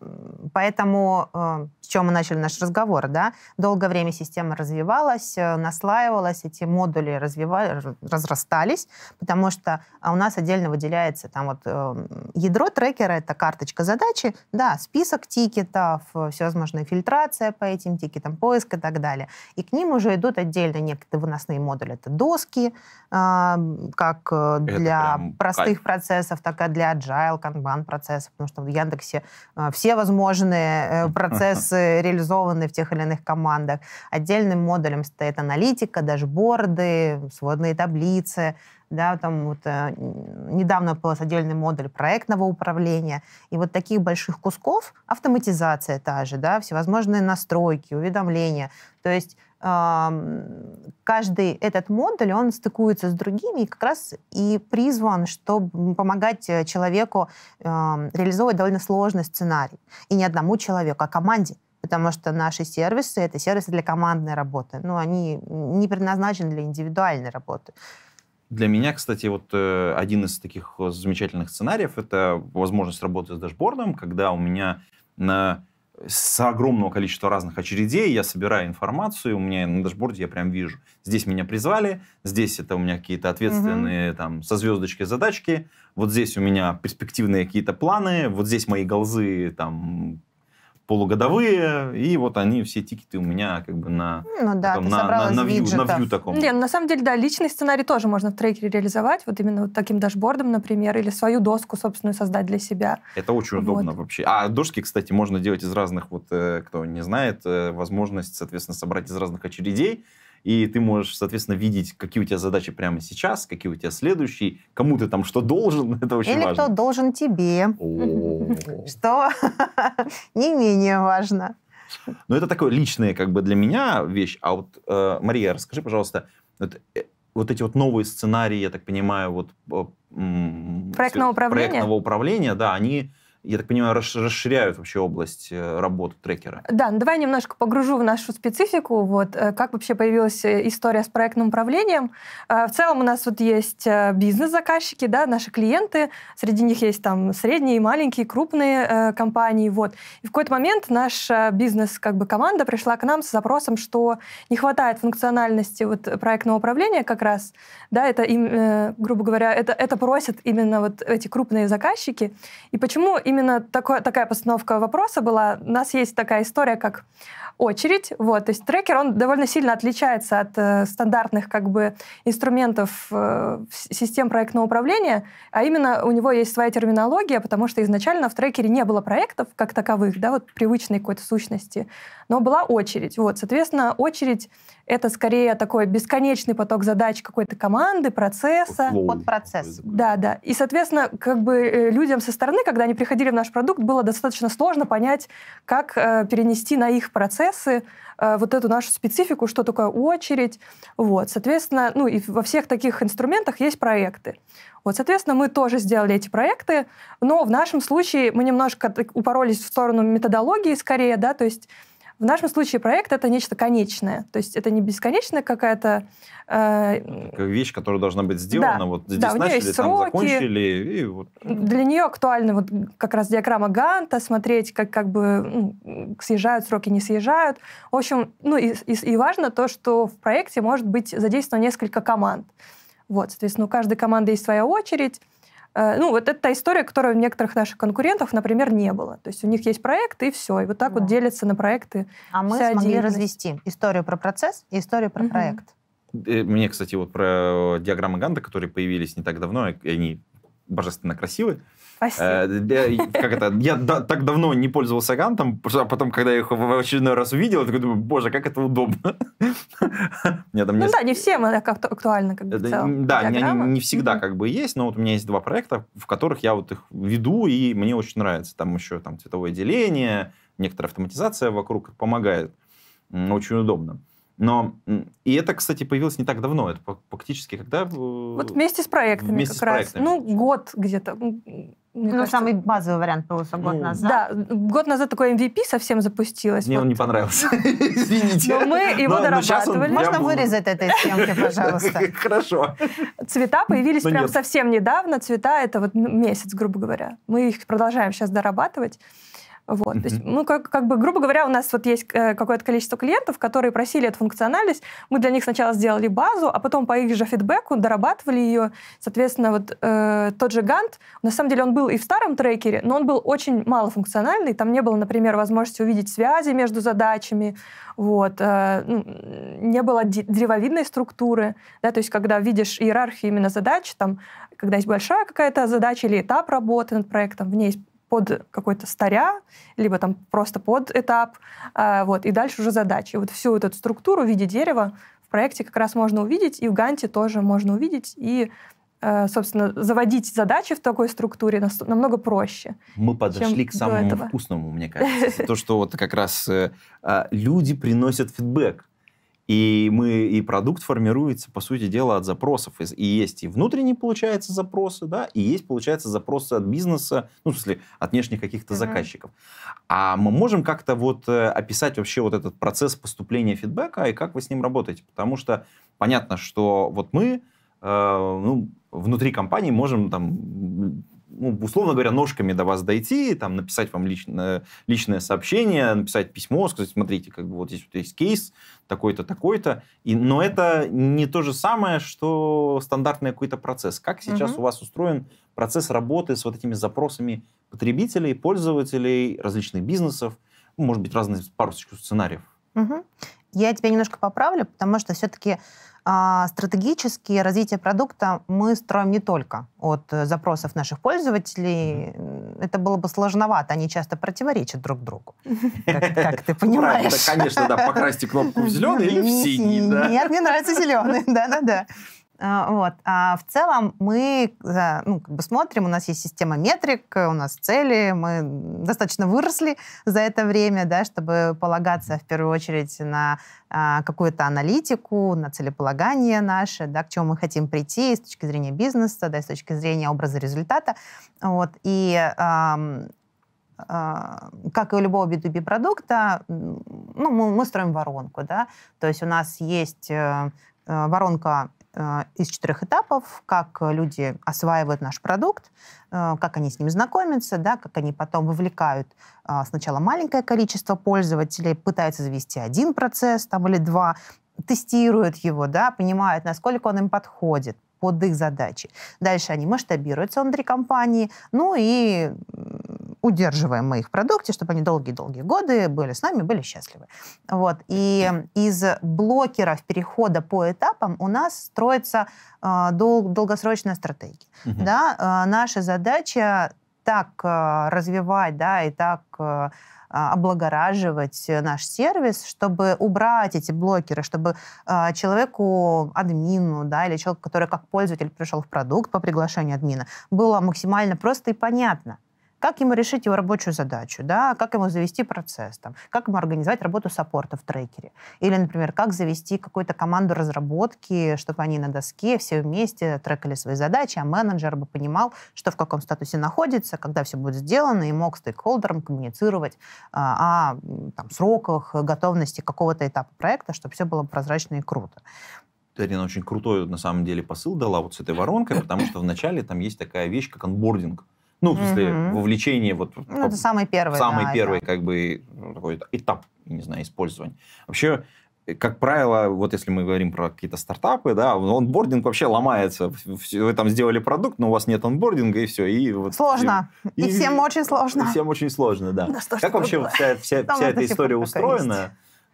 поэтому, э, с чем мы начали наш разговор, да, долгое время система развивалась, э, наслаивалась, эти модули развивали, разрастались, потому что а, у нас отдельно выделяется там вот э, ядро трекера, это карточка задачи, да, список тикетов, э, всевозможная фильтрация по этим тикетам, поиск и так далее. И к ним уже идут отдельно некоторые выносные модули, это доски, э, как э, для простых процессов, так и для agile, kanban процессов, потому что в Яндексе э, все возможные э, процессы реализованы в тех или иных командах. Отдельным модулем стоит аналитика, дашборды, сводные таблицы, да, там вот э, недавно был отдельный модуль проектного управления, и вот таких больших кусков автоматизация та же, да, всевозможные настройки, уведомления, то есть каждый этот модуль, он стыкуется с другими и как раз и призван, чтобы помогать э, человеку реализовывать довольно сложный сценарий. И не одному человеку, а команде. Потому что наши сервисы — это сервисы для командной работы. но ну, они не предназначены для индивидуальной работы. Для меня, кстати, вот э, один из таких э, замечательных сценариев — это возможность работы с дашбордом, когда у меня на с огромного количества разных очередей, я собираю информацию, у меня на дашборде я прям вижу, здесь меня призвали, здесь это у меня какие-то ответственные угу. там со звездочкой задачки, вот здесь у меня перспективные какие-то планы, вот здесь мои голзы там полугодовые, и вот они все тикеты у меня как бы на, ну, да, там, на, на, на, вью, на вью таком. Лен, на самом деле, да, личный сценарий тоже можно в трекере реализовать, вот именно вот таким дашбордом, например, или свою доску собственную создать для себя. Это очень вот. удобно вообще. А доски, кстати, можно делать из разных, вот э, кто не знает, э, возможность, соответственно, собрать из разных очередей, и ты можешь, соответственно, видеть, какие у тебя задачи прямо сейчас, какие у тебя следующие, кому ты там что должен, это очень Или важно. Или кто должен тебе, что не менее важно. Но ну, это такое личное как бы для меня вещь. А вот, э, Мария, расскажи, пожалуйста, э, вот, эти вот новые сценарии, я так понимаю, вот... Э, проектного управления? Проектного управления, да, они я так понимаю, расширяют вообще область э, работы трекера. Да, ну давай немножко погружу в нашу специфику, вот, э, как вообще появилась э, история с проектным управлением. В целом у нас вот есть бизнес-заказчики, да, наши клиенты, среди них есть там средние, маленькие, крупные компании, вот. И в какой-то момент наша бизнес, как бы, команда пришла к нам с запросом, что не хватает функциональности вот проектного управления как раз, да, это им, грубо говоря, это, это просят именно вот эти крупные заказчики. И почему именно такое, такая постановка вопроса была. У нас есть такая история, как очередь. Вот, то есть трекер, он довольно сильно отличается от э, стандартных как бы инструментов э, систем проектного управления, а именно у него есть своя терминология, потому что изначально в трекере не было проектов как таковых, да, вот привычной какой-то сущности, но была очередь. Вот, соответственно, очередь это скорее такой бесконечный поток задач какой-то команды, процесса. Вот процесс. Да, да. И, соответственно, как бы э, людям со стороны, когда они приходили в наш продукт, было достаточно сложно понять, как э, перенести на их процессы э, вот эту нашу специфику, что такое очередь. Вот, соответственно, ну и во всех таких инструментах есть проекты. Вот, соответственно, мы тоже сделали эти проекты, но в нашем случае мы немножко упоролись в сторону методологии скорее, да, то есть в нашем случае проект это нечто конечное, то есть это не бесконечная какая-то э... как вещь, которая должна быть сделана. Да, вот здесь да, начали, есть там сроки. закончили. И вот... Для нее актуальна вот как раз диаграмма Ганта, смотреть, как как бы ну, съезжают сроки, не съезжают. В общем, ну и, и, и важно то, что в проекте может быть задействовано несколько команд. Вот, соответственно, у каждой команды есть своя очередь. Э, ну, вот это та история, которая у некоторых наших конкурентов, например, не было. То есть у них есть проекты, и все. И вот так да. вот делятся на проекты. А мы смогли развести историю про процесс и историю про угу. проект. Э, мне, кстати, вот про э, диаграммы Ганда, которые появились не так давно, и они божественно красивые. Спасибо. Э, как это, я да, так давно не пользовался рантом, а потом, когда я их в очередной раз увидел, я такой думаю, боже, как это удобно. Нет, ну есть... да, не всем это как-то актуально. Как бы, да, они не, не всегда mm-hmm. как бы есть, но вот у меня есть два проекта, в которых я вот их веду, и мне очень нравится. Там еще там цветовое деление, некоторая автоматизация вокруг помогает. Очень удобно. Но и это, кстати, появилось не так давно. Это фактически когда... Вот вместе с проектами вместе как с раз. Проектами. Ну, год где-то. Мне ну, кажется, самый базовый вариант появился год ну, назад. Да, год назад такой MVP совсем запустилось. Мне вот. он не понравился, извините. Но ну, мы его но, дорабатывали. Но Можно прям... вырезать этой съемки, пожалуйста? Хорошо. Цвета появились но прям нет. совсем недавно. Цвета — это вот месяц, грубо говоря. Мы их продолжаем сейчас дорабатывать. Вот. Mm-hmm. То есть, ну, как, как бы, грубо говоря, у нас вот есть э, какое-то количество клиентов, которые просили эту функциональность. Мы для них сначала сделали базу, а потом по их же фидбэку дорабатывали ее. Соответственно, вот э, тот же Гант, на самом деле он был и в старом трекере, но он был очень малофункциональный. Там не было, например, возможности увидеть связи между задачами, вот, э, ну, не было древовидной структуры. Да, то есть, когда видишь иерархию именно задач, там, когда есть большая какая-то задача или этап работы над проектом, в ней есть под какой-то старя, либо там просто под этап, а, вот, и дальше уже задачи. И вот всю эту структуру в виде дерева в проекте как раз можно увидеть, и в Ганте тоже можно увидеть, и э, собственно, заводить задачи в такой структуре намного проще. Мы подошли к самому вкусному, мне кажется. То, что вот как раз э, а, люди приносят фидбэк. И мы, и продукт формируется, по сути дела, от запросов. И есть и внутренние, получается, запросы, да, и есть, получается, запросы от бизнеса, ну, в смысле, от внешних каких-то mm-hmm. заказчиков. А мы можем как-то вот э, описать вообще вот этот процесс поступления фидбэка и как вы с ним работаете? Потому что понятно, что вот мы, э, ну, внутри компании можем там ну, условно говоря, ножками до вас дойти, там, написать вам лично, личное сообщение, написать письмо, сказать, смотрите, как бы вот здесь вот есть кейс, такой-то, такой-то. И, но это не то же самое, что стандартный какой-то процесс. Как сейчас угу. у вас устроен процесс работы с вот этими запросами потребителей, пользователей, различных бизнесов, может быть, разные парусочку сценариев? Угу. Я тебя немножко поправлю, потому что все-таки а, стратегически развитие продукта мы строим не только от э, запросов наших пользователей. Это было бы сложновато, они часто противоречат друг другу. Как, ты понимаешь. конечно, да, покрасьте кнопку в зеленый или в синий. Да? Нет, мне нравится зеленый, да-да-да. А, вот. А в целом мы э, ну, как бы смотрим, у нас есть система метрик, э, у нас цели, мы достаточно выросли за это время, да, чтобы полагаться в первую очередь на а, какую-то аналитику, на целеполагание наше, да, к чему мы хотим прийти с точки зрения бизнеса, да, с точки зрения образа результата. Вот. И а, как и у любого B2B продукта, ну, мы, мы строим воронку, да, то есть у нас есть э, воронка Э, из четырех этапов, как люди осваивают наш продукт, э, как они с ним знакомятся, да, как они потом вовлекают э, сначала маленькое количество пользователей, пытаются завести один процесс там, или два, тестируют его, да, понимают, насколько он им подходит под их задачи. Дальше они масштабируются внутри компании, ну и удерживаем мы их в продукте, чтобы они долгие-долгие годы были с нами, были счастливы. Вот. И из блокеров перехода по этапам у нас строится э, дол- долгосрочная стратегия. Угу. Да? Э, наша задача так э, развивать да, и так э, а, облагораживать наш сервис, чтобы убрать эти блокеры, чтобы э, человеку, админу, да, или человеку, который как пользователь пришел в продукт по приглашению админа, было максимально просто и понятно. Как ему решить его рабочую задачу, да? как ему завести процесс, там? как ему организовать работу саппорта в трекере. Или, например, как завести какую-то команду разработки, чтобы они на доске все вместе трекали свои задачи, а менеджер бы понимал, что в каком статусе находится, когда все будет сделано, и мог стейкхолдерам коммуницировать а, о там, сроках готовности какого-то этапа проекта, чтобы все было прозрачно и круто. Ирина очень крутой, на самом деле, посыл дала вот с этой воронкой, потому что вначале там есть такая вещь, как анбординг. Ну, в смысле, mm вовлечение вот... Ну, это самый первый, Самый да, первый, это. как бы, ну, такой этап, не знаю, использования. Вообще, э, как правило, вот если мы говорим про какие-то стартапы, да, онбординг вообще ломается. Вы там сделали продукт, но у вас нет онбординга, и все. И вот, сложно. И, и, и всем очень сложно. И всем очень сложно, да. да что, как вообще вся, вся, вся эта история устроена? Есть.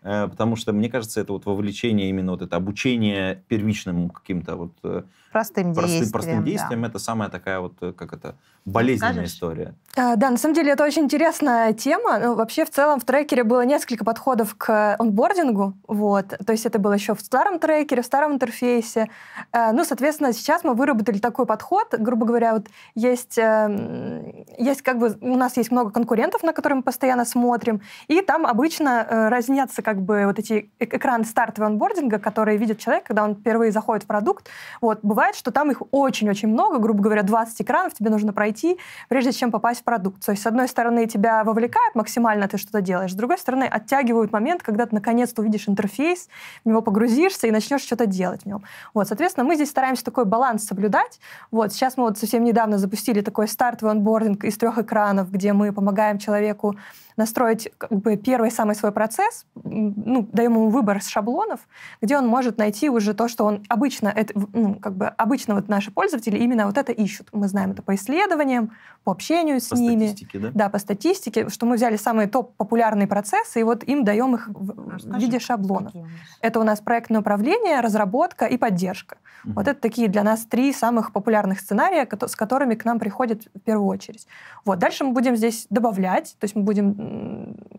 Э, потому что, мне кажется, это вот вовлечение именно вот это обучение первичным каким-то вот э, простым, простым действиям, простым действиям да. это самая такая вот, э, как это, ну, болезненная Скажешь? история. А, да, на самом деле это очень интересная тема. Ну, вообще, в целом, в трекере было несколько подходов к онбордингу, вот, то есть это было еще в старом трекере, в старом интерфейсе. А, ну, соответственно, сейчас мы выработали такой подход, грубо говоря, вот есть, эм, есть как бы, у нас есть много конкурентов, на которые мы постоянно смотрим, и там обычно разнятся как как бы вот эти э, экраны стартового онбординга, которые видит человек, когда он впервые заходит в продукт, вот, бывает, что там их очень-очень много, грубо говоря, 20 экранов тебе нужно пройти, прежде чем попасть в продукт. То есть, с одной стороны, тебя вовлекают максимально, ты что-то делаешь, с другой стороны, оттягивают момент, когда ты наконец-то увидишь интерфейс, в него погрузишься и начнешь что-то делать в нем. Вот, соответственно, мы здесь стараемся такой баланс соблюдать. Вот, сейчас мы вот совсем недавно запустили такой стартовый онбординг из трех экранов, где мы помогаем человеку настроить как бы первый самый свой процесс, ну, даем ему выбор с шаблонов, где он может найти уже то, что он обычно, это, ну, как бы обычно вот наши пользователи именно вот это ищут. Мы знаем это по исследованиям, по общению с по ними. По статистике, да? Да, по статистике, что мы взяли самые топ-популярные процессы, и вот им даем их в а Расскажи, виде шаблонов. Это у нас проектное управление, разработка и поддержка. Угу. Вот это такие для нас три самых популярных сценария, с которыми к нам приходят в первую очередь. Вот, дальше мы будем здесь добавлять, то есть мы будем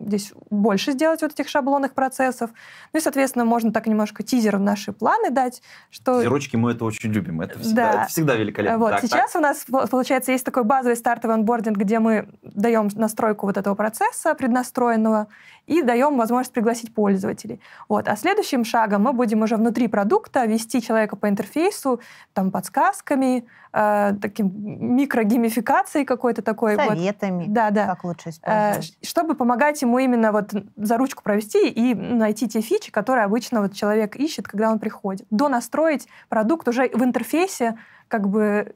здесь больше сделать вот этих шаблонных процессов. Ну и, соответственно, можно так немножко тизер в наши планы дать, что... ручки мы это очень любим, это всегда, да. это всегда великолепно. Вот, так, сейчас так. у нас, получается, есть такой базовый стартовый онбординг, где мы даем настройку вот этого процесса преднастроенного, и даем возможность пригласить пользователей. Вот. А следующим шагом мы будем уже внутри продукта вести человека по интерфейсу, там, подсказками, э, таким микрогеймификацией какой-то такой. Советами, вот. да, да. как лучше э, использовать. Э, чтобы помогать ему именно вот за ручку провести и найти те фичи, которые обычно вот человек ищет, когда он приходит. Донастроить продукт уже в интерфейсе, как бы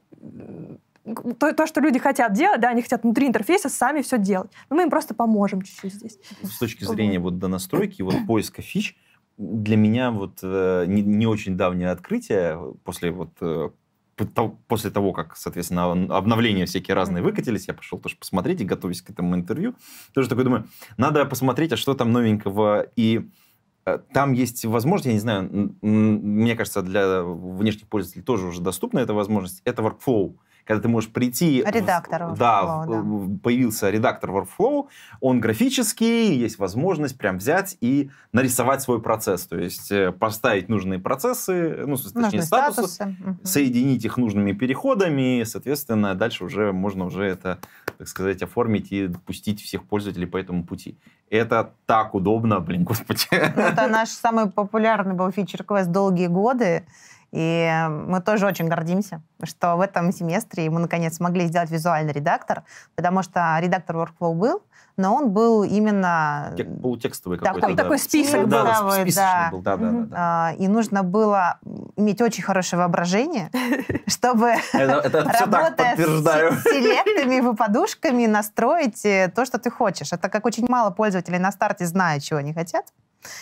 то, то, что люди хотят делать, да, они хотят внутри интерфейса сами все делать. Но мы им просто поможем чуть-чуть здесь. С точки зрения вот до настройки, вот поиска фич, для меня вот э, не, не очень давнее открытие после вот э, после того, как, соответственно, обновления всякие разные выкатились, я пошел тоже посмотреть и готовясь к этому интервью, тоже такой думаю, надо посмотреть, а что там новенького. И э, там есть возможность, я не знаю, мне кажется, для внешних пользователей тоже уже доступна эта возможность, это workflow. Mm когда ты можешь прийти... Редактор в, да, workflow, да, появился редактор workflow, он графический, есть возможность прям взять и нарисовать свой процесс, то есть э, поставить нужные процессы, ну, точнее, нужные статусы, статусы. Угу. соединить их нужными переходами, и, соответственно, дальше уже можно уже это, так сказать, оформить и допустить всех пользователей по этому пути. Это так удобно, блин, господи. Ну, это наш самый популярный был фичер-квест долгие годы, и мы тоже очень гордимся, что в этом семестре мы, наконец, смогли сделать визуальный редактор, потому что редактор workflow был, но он был именно... Тек, э, полутекстовый какой-то, да. Такой список да, был. Да, был да, да, да, да. А, и нужно было иметь очень хорошее воображение, чтобы, работая с селектами и подушками, настроить э, то, что ты хочешь. Это как очень мало пользователей на старте знают, чего они хотят.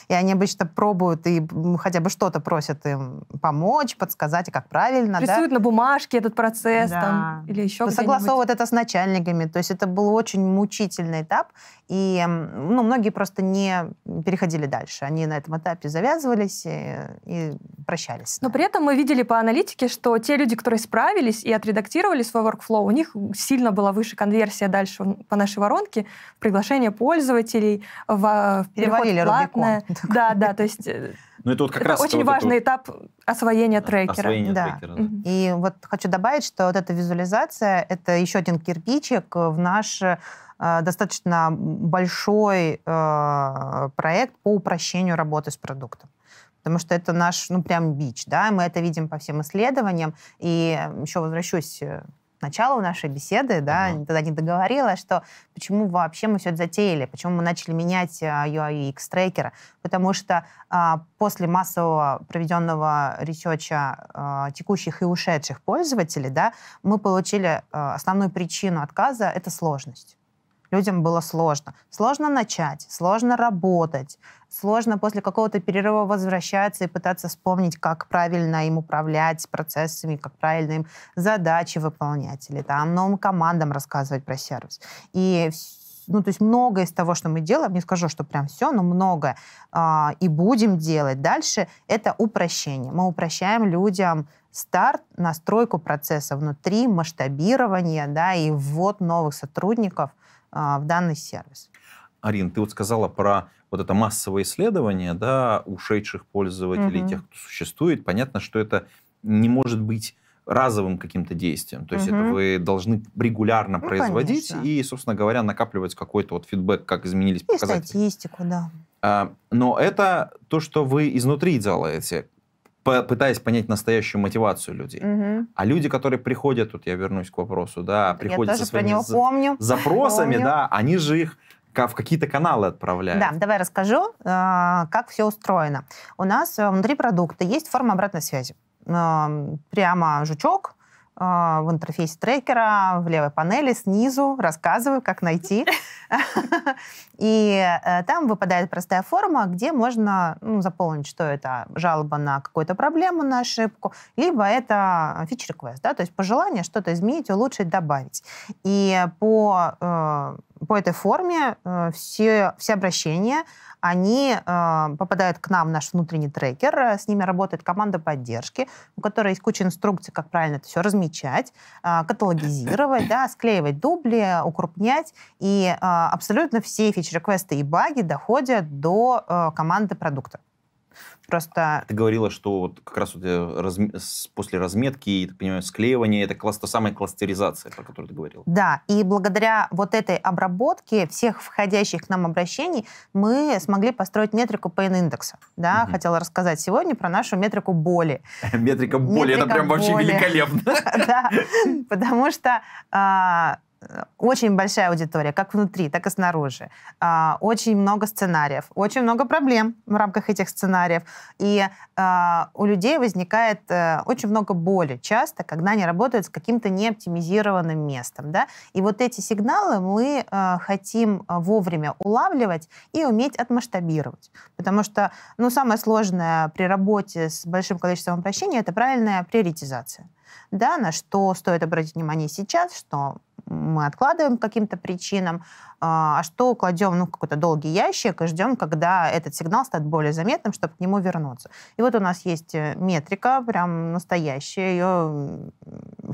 И они обычно пробуют и хотя бы что-то просят им помочь, подсказать, как правильно. Рисуют да? на бумажке этот процесс да. там, или еще Согласовывают это с начальниками. То есть это был очень мучительный этап. И ну, многие просто не переходили дальше. Они на этом этапе завязывались и, э, и прощались. Но при этом мы видели по аналитике, что те люди, которые справились и отредактировали свой workflow, у них сильно была выше конверсия дальше по нашей воронке, в приглашение пользователей, в, в Перевалили платное. Рубикон. Да, да, то есть... Э, Но ну, это вот как это раз очень важный вот этап освоения трекера. Освоение да. трекера да. И вот хочу добавить, что вот эта визуализация — это еще один кирпичик в наш Э, достаточно большой э, проект по упрощению работы с продуктом потому что это наш, ну, прям бич, да, мы это видим по всем исследованиям, и э, еще возвращусь к началу нашей беседы, да, uh-huh. тогда не договорила, что почему вообще мы все это затеяли, почему мы начали менять UI UX трекера, потому что а, после массового проведенного ресерча а, текущих и ушедших пользователей, да, мы получили а, основную причину отказа — это сложность людям было сложно. Сложно начать, сложно работать, сложно после какого-то перерыва возвращаться и пытаться вспомнить, как правильно им управлять процессами, как правильно им задачи выполнять или там новым командам рассказывать про сервис. И ну, то есть многое из того, что мы делаем, не скажу, что прям все, но многое, а, и будем делать дальше, это упрощение. Мы упрощаем людям старт, настройку процесса внутри, масштабирование, да, и ввод новых сотрудников – а, в данный сервис. Арин, ты вот сказала про вот это массовое исследование, да, ушедших пользователей, угу. тех, кто существует. Понятно, что это не может быть разовым каким-то действием. То есть угу. это вы должны регулярно ну, производить конечно. и, собственно говоря, накапливать какой-то вот фидбэк, как изменились и показатели. статистику, да. А, но это то, что вы изнутри делаете пытаясь понять настоящую мотивацию людей. Угу. А люди, которые приходят, тут я вернусь к вопросу, да, приходят со своими за... помню. запросами, помню. да, они же их в какие-то каналы отправляют. Да, давай расскажу, э, как все устроено. У нас э, внутри продукта есть форма обратной связи. Э, прямо жучок, а, в интерфейсе трекера, в левой панели снизу рассказываю, как найти. И э, там выпадает простая форма, где можно ну, заполнить, что это жалоба на какую-то проблему, на ошибку, либо это фичер-квест, да, то есть пожелание что-то изменить, улучшить, добавить. И по э, по этой форме э, все, все обращения, они э, попадают к нам наш внутренний трекер, э, с ними работает команда поддержки, у которой есть куча инструкций, как правильно это все размечать, каталогизировать, да, склеивать дубли, укрупнять, и абсолютно все фичи-реквесты и баги доходят до команды продукта. Просто... Ты говорила, что вот как раз вот э, раз... после разметки, я так понимаю, склеивания, это класс... та самая кластеризация, про которую ты говорила. Да, и благодаря вот этой обработке всех входящих к нам обращений мы смогли построить метрику pain индекса. Да, угу. хотела рассказать сегодня про нашу метрику боли. Метрика боли, это прям вообще великолепно. Да, потому что а, Э, очень большая аудитория, как внутри, так и снаружи. А, очень много сценариев, очень много проблем в рамках этих сценариев. И а, у людей возникает э, очень много боли часто, когда они работают с каким-то неоптимизированным местом. Да? И вот эти сигналы мы э, хотим вовремя улавливать и уметь отмасштабировать. Потому что ну, самое сложное при работе с большим количеством обращений — это правильная приоритизация. Да, на что стоит обратить внимание сейчас, что мы откладываем по каким-то причинам, а, а что кладем ну, какой-то долгий ящик и ждем, когда этот сигнал станет более заметным, чтобы к нему вернуться. И вот у нас есть э, метрика, прям настоящая, ее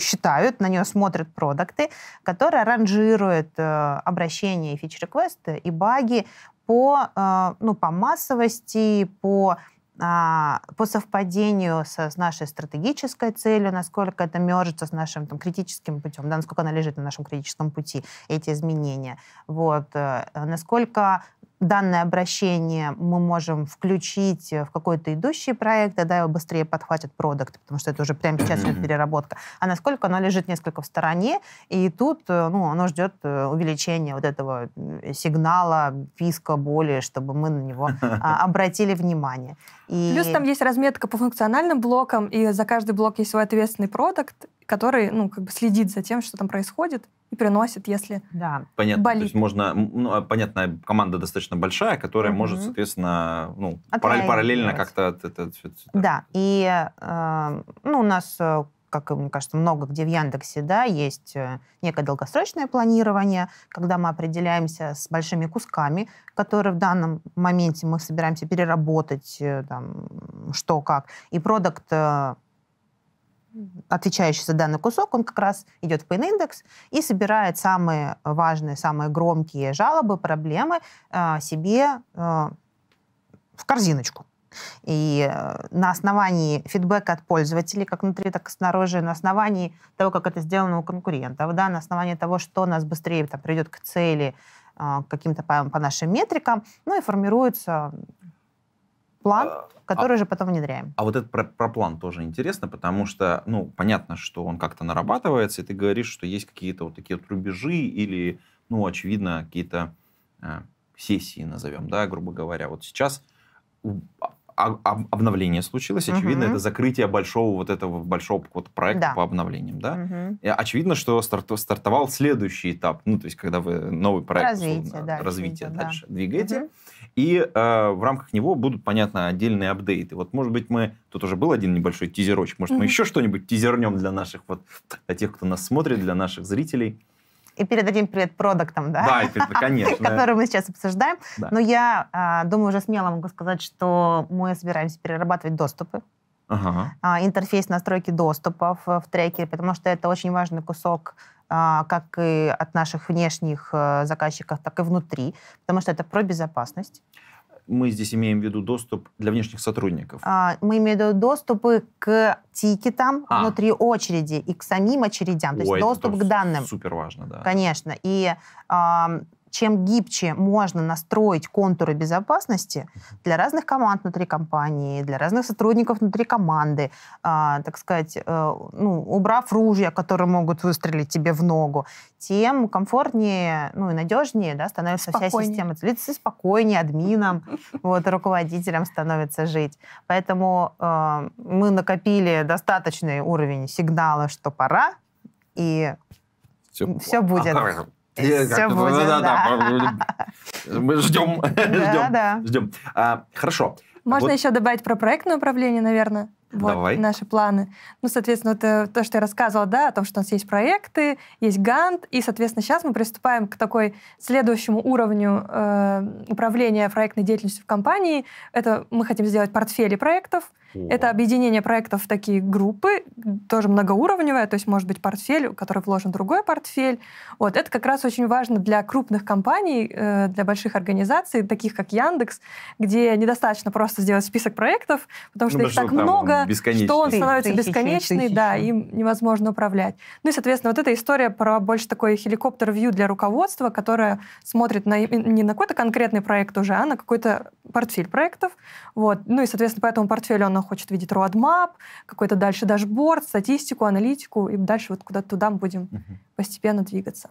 считают, на нее смотрят продукты, которая ранжирует э, обращения и фичер-реквесты, и баги по, э, ну, по массовости, по а, по совпадению со, с нашей стратегической целью, насколько это мержится с нашим там, критическим путем, да, насколько она лежит на нашем критическом пути, эти изменения. Вот. Э, насколько данное обращение мы можем включить э, в какой-то идущий проект, тогда его быстрее подхватят продукт, потому что это уже прямо сейчас идет переработка. А насколько оно лежит несколько в стороне, и тут э, ну, оно ждет э, увеличения вот этого сигнала, писка, боли, чтобы мы на него а, обратили внимание. И... Плюс там есть разметка по функциональным блокам, и за каждый блок есть свой ответственный продукт, который, ну, как бы следит за тем, что там происходит, и приносит, если да. понятно. болит. То есть можно, ну, а, понятно, команда достаточно большая, которая угу. может, соответственно, ну, параллель, параллельно как-то... Это, это, это, да, и э, ну, у нас э, как, мне кажется, много где в Яндексе, да, есть э, некое долгосрочное планирование, когда мы определяемся с большими кусками, которые в данном моменте мы собираемся переработать, э, там, что как. И продукт отвечающий за данный кусок, он как раз идет в Pain Index и собирает самые важные, самые громкие жалобы, проблемы э, себе э, в корзиночку. И э, на основании фидбэка от пользователей, как внутри, так и снаружи, на основании того, как это сделано у конкурентов, да, на основании того, что нас быстрее там, придет к цели, каким-то по, по нашим метрикам, ну и формируется план, а, который а, же потом внедряем. А вот это про, про план тоже интересно, потому что, ну, понятно, что он как-то нарабатывается, и ты говоришь, что есть какие-то вот такие вот рубежи или, ну, очевидно, какие-то э, сессии, назовем, да, грубо говоря. Вот сейчас а, обновление случилось, очевидно, угу. это закрытие большого вот этого большого вот проекта да. по обновлениям, да? Угу. Очевидно, что старт, стартовал следующий этап, ну, то есть, когда вы новый проект, развитие, условно, да, развитие да. дальше двигаете, угу. и э, в рамках него будут, понятно, отдельные апдейты. Вот, может быть, мы, тут уже был один небольшой тизерочек, может, угу. мы еще что-нибудь тизернем для наших, вот, для тех, кто нас смотрит, для наших зрителей. И передадим привет продуктам, да? Да, это, конечно. Которые мы сейчас обсуждаем. Да. Но я а, думаю, уже смело могу сказать, что мы собираемся перерабатывать доступы. Ага. А, интерфейс настройки доступов в трекере, потому что это очень важный кусок а, как и от наших внешних э, заказчиков, так и внутри, потому что это про безопасность мы здесь имеем в виду доступ для внешних сотрудников? А, мы имеем в виду доступы к тикетам а. внутри очереди и к самим очередям, Ой, то есть доступ к данным. Супер важно, да. Конечно. И а, чем гибче можно настроить контуры безопасности для разных команд внутри компании, для разных сотрудников внутри команды, а, так сказать, а, ну, убрав ружья, которые могут выстрелить тебе в ногу, тем комфортнее ну, и надежнее да, становится спокойнее. вся система. Лицы спокойнее админам, вот, руководителям становится жить. Поэтому а, мы накопили достаточный уровень сигнала, что пора, и все, все будет. Э, все будет, да, да. Мы ждем, ждем, ждем. А, хорошо. Можно вот. еще добавить про проектное управление, наверное? Вот Давай. наши планы. Ну, соответственно, это то, что я рассказывала, да, о том, что у нас есть проекты, есть гант, и, соответственно, сейчас мы приступаем к такой следующему уровню э, управления проектной деятельностью в компании. Это мы хотим сделать портфели проектов. О. Это объединение проектов в такие группы, тоже многоуровневое, то есть может быть портфель, в который вложен другой портфель. Вот это как раз очень важно для крупных компаний, э, для больших организаций, таких как Яндекс, где недостаточно просто сделать список проектов, потому ну, что ну, их так много, что, что он становится бесконечный, да, им невозможно управлять. Ну и, соответственно, вот эта история про больше такой хеликоптер-вью для руководства, которое смотрит на, не на какой-то конкретный проект уже, а на какой-то портфель проектов. Вот. Ну и, соответственно, по этому портфелю она хочет видеть roadmap, какой-то дальше дашборд, статистику, аналитику, и дальше вот куда-то туда мы будем угу. постепенно двигаться.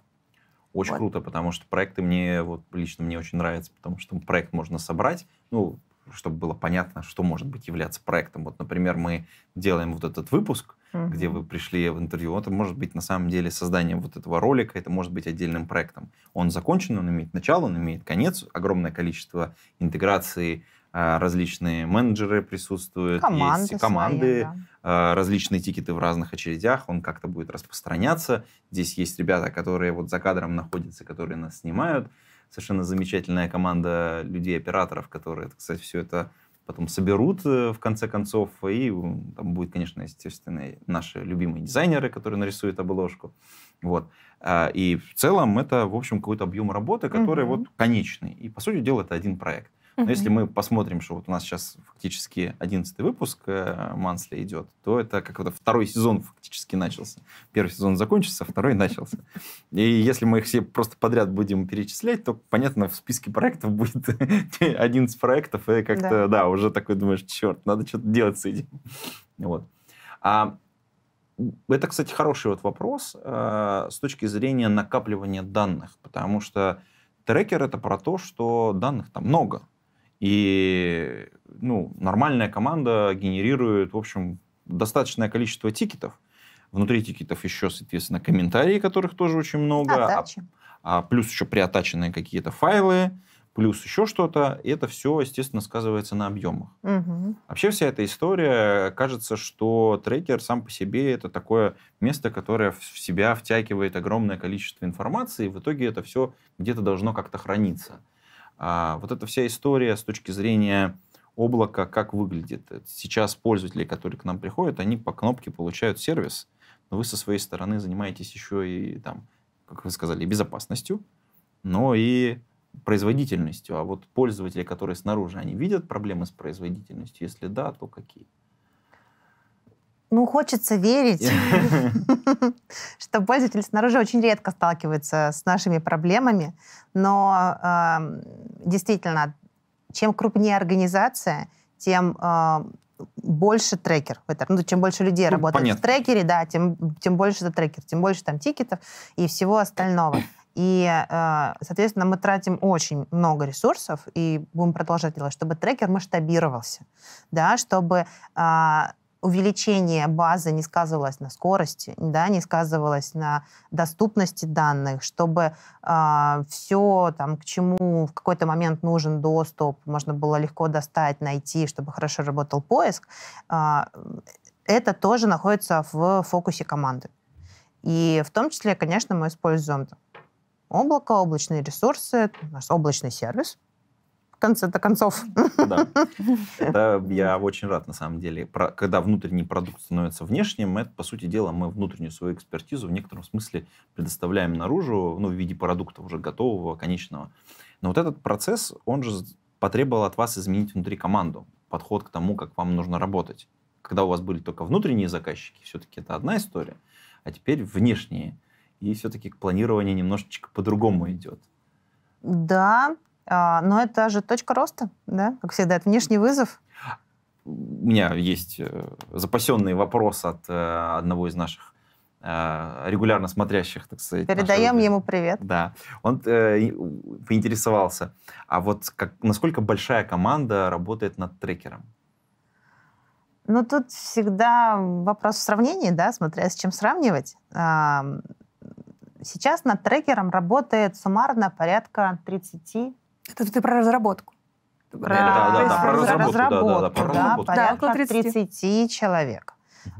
Очень вот. круто, потому что проекты мне, вот лично мне очень нравятся, потому что проект можно собрать, ну, чтобы было понятно, что может быть являться проектом. Вот, например, мы делаем вот этот выпуск, угу. где вы пришли в интервью. Это может быть на самом деле создание вот этого ролика, это может быть отдельным проектом. Он закончен, он имеет начало, он имеет конец, огромное количество интеграции, а, различные менеджеры присутствуют, команды есть команды, свои, да. А, различные тикеты в разных очередях, он как-то будет распространяться. Здесь есть ребята, которые вот за кадром находятся, которые нас снимают совершенно замечательная команда людей-операторов, которые, кстати, все это потом соберут э, в конце концов, и э, там будет, конечно, естественно, наши любимые дизайнеры, которые нарисуют обложку. Вот. А, и в целом это, в общем, какой-то объем работы, который mm-hmm. вот конечный. И, по сути дела, это один проект. Но угу. если мы посмотрим, что вот у нас сейчас фактически 11 выпуск э, Мансли идет, то это как то второй сезон фактически начался. Первый сезон закончился, второй начался. И если мы их все просто подряд будем перечислять, то, понятно, в списке проектов будет 11 проектов, и как-то, да. уже такой думаешь, черт, надо что-то делать с этим. Вот. А это, кстати, хороший вот вопрос э, с точки зрения накапливания данных, потому что трекер это про то, что данных там много. И ну, нормальная команда генерирует, в общем, достаточное количество тикетов. Внутри тикетов еще, соответственно, комментарии, которых тоже очень много. А, а плюс еще приотаченные какие-то файлы, плюс еще что-то. И это все, естественно, сказывается на объемах. Угу. Вообще вся эта история, кажется, что трекер сам по себе это такое место, которое в себя втягивает огромное количество информации, и в итоге это все где-то должно как-то храниться. А вот эта вся история с точки зрения облака, как выглядит. Сейчас пользователи, которые к нам приходят, они по кнопке получают сервис, но вы со своей стороны занимаетесь еще и, там, как вы сказали, безопасностью, но и производительностью. А вот пользователи, которые снаружи, они видят проблемы с производительностью? Если да, то какие? Ну, хочется верить, что пользователь снаружи очень редко сталкивается с нашими проблемами, но эм, действительно, чем крупнее организация, тем эм, больше трекер. В Ну, чем больше людей ну, работает понятно. в трекере, да, тем, тем больше это трекер, тем больше там тикетов и всего остального. И, э, соответственно, мы тратим очень много ресурсов и будем продолжать делать, чтобы трекер масштабировался, да, чтобы а, увеличение базы не сказывалось на скорости, да, не сказывалось на доступности данных, чтобы э, а, все, там, к чему в какой-то момент нужен доступ, можно было легко достать, найти, чтобы хорошо работал поиск, э, это тоже находится в фокусе команды. И в том числе, конечно, мы используем облако, облачные ресурсы, наш облачный сервис, в конце-то концов. Да. я очень рад, на самом деле. когда внутренний продукт становится внешним, это, по сути дела, мы внутреннюю свою экспертизу в некотором смысле предоставляем наружу, ну, в виде продукта уже готового, конечного. Но вот этот процесс, он же потребовал от вас изменить внутри команду, подход к тому, как вам нужно работать. Когда у вас были только внутренние заказчики, все-таки это одна история, а теперь внешние. И все-таки планирование немножечко по-другому идет. Да, а, но это же точка роста, да? Как всегда, это внешний вызов. У меня есть э, запасенный вопрос от э, одного из наших э, регулярно смотрящих, так сказать. Передаем ему привет. Да. Он э, поинтересовался, а вот как, насколько большая команда работает над трекером? Ну, тут всегда вопрос в сравнении, да, смотря с чем сравнивать. Сейчас над трекером работает суммарно порядка 30 это ты про разработку. Про, да, да, да, про разработку, разработку, да, да, да, про разработку. порядка да, 30. 30 человек.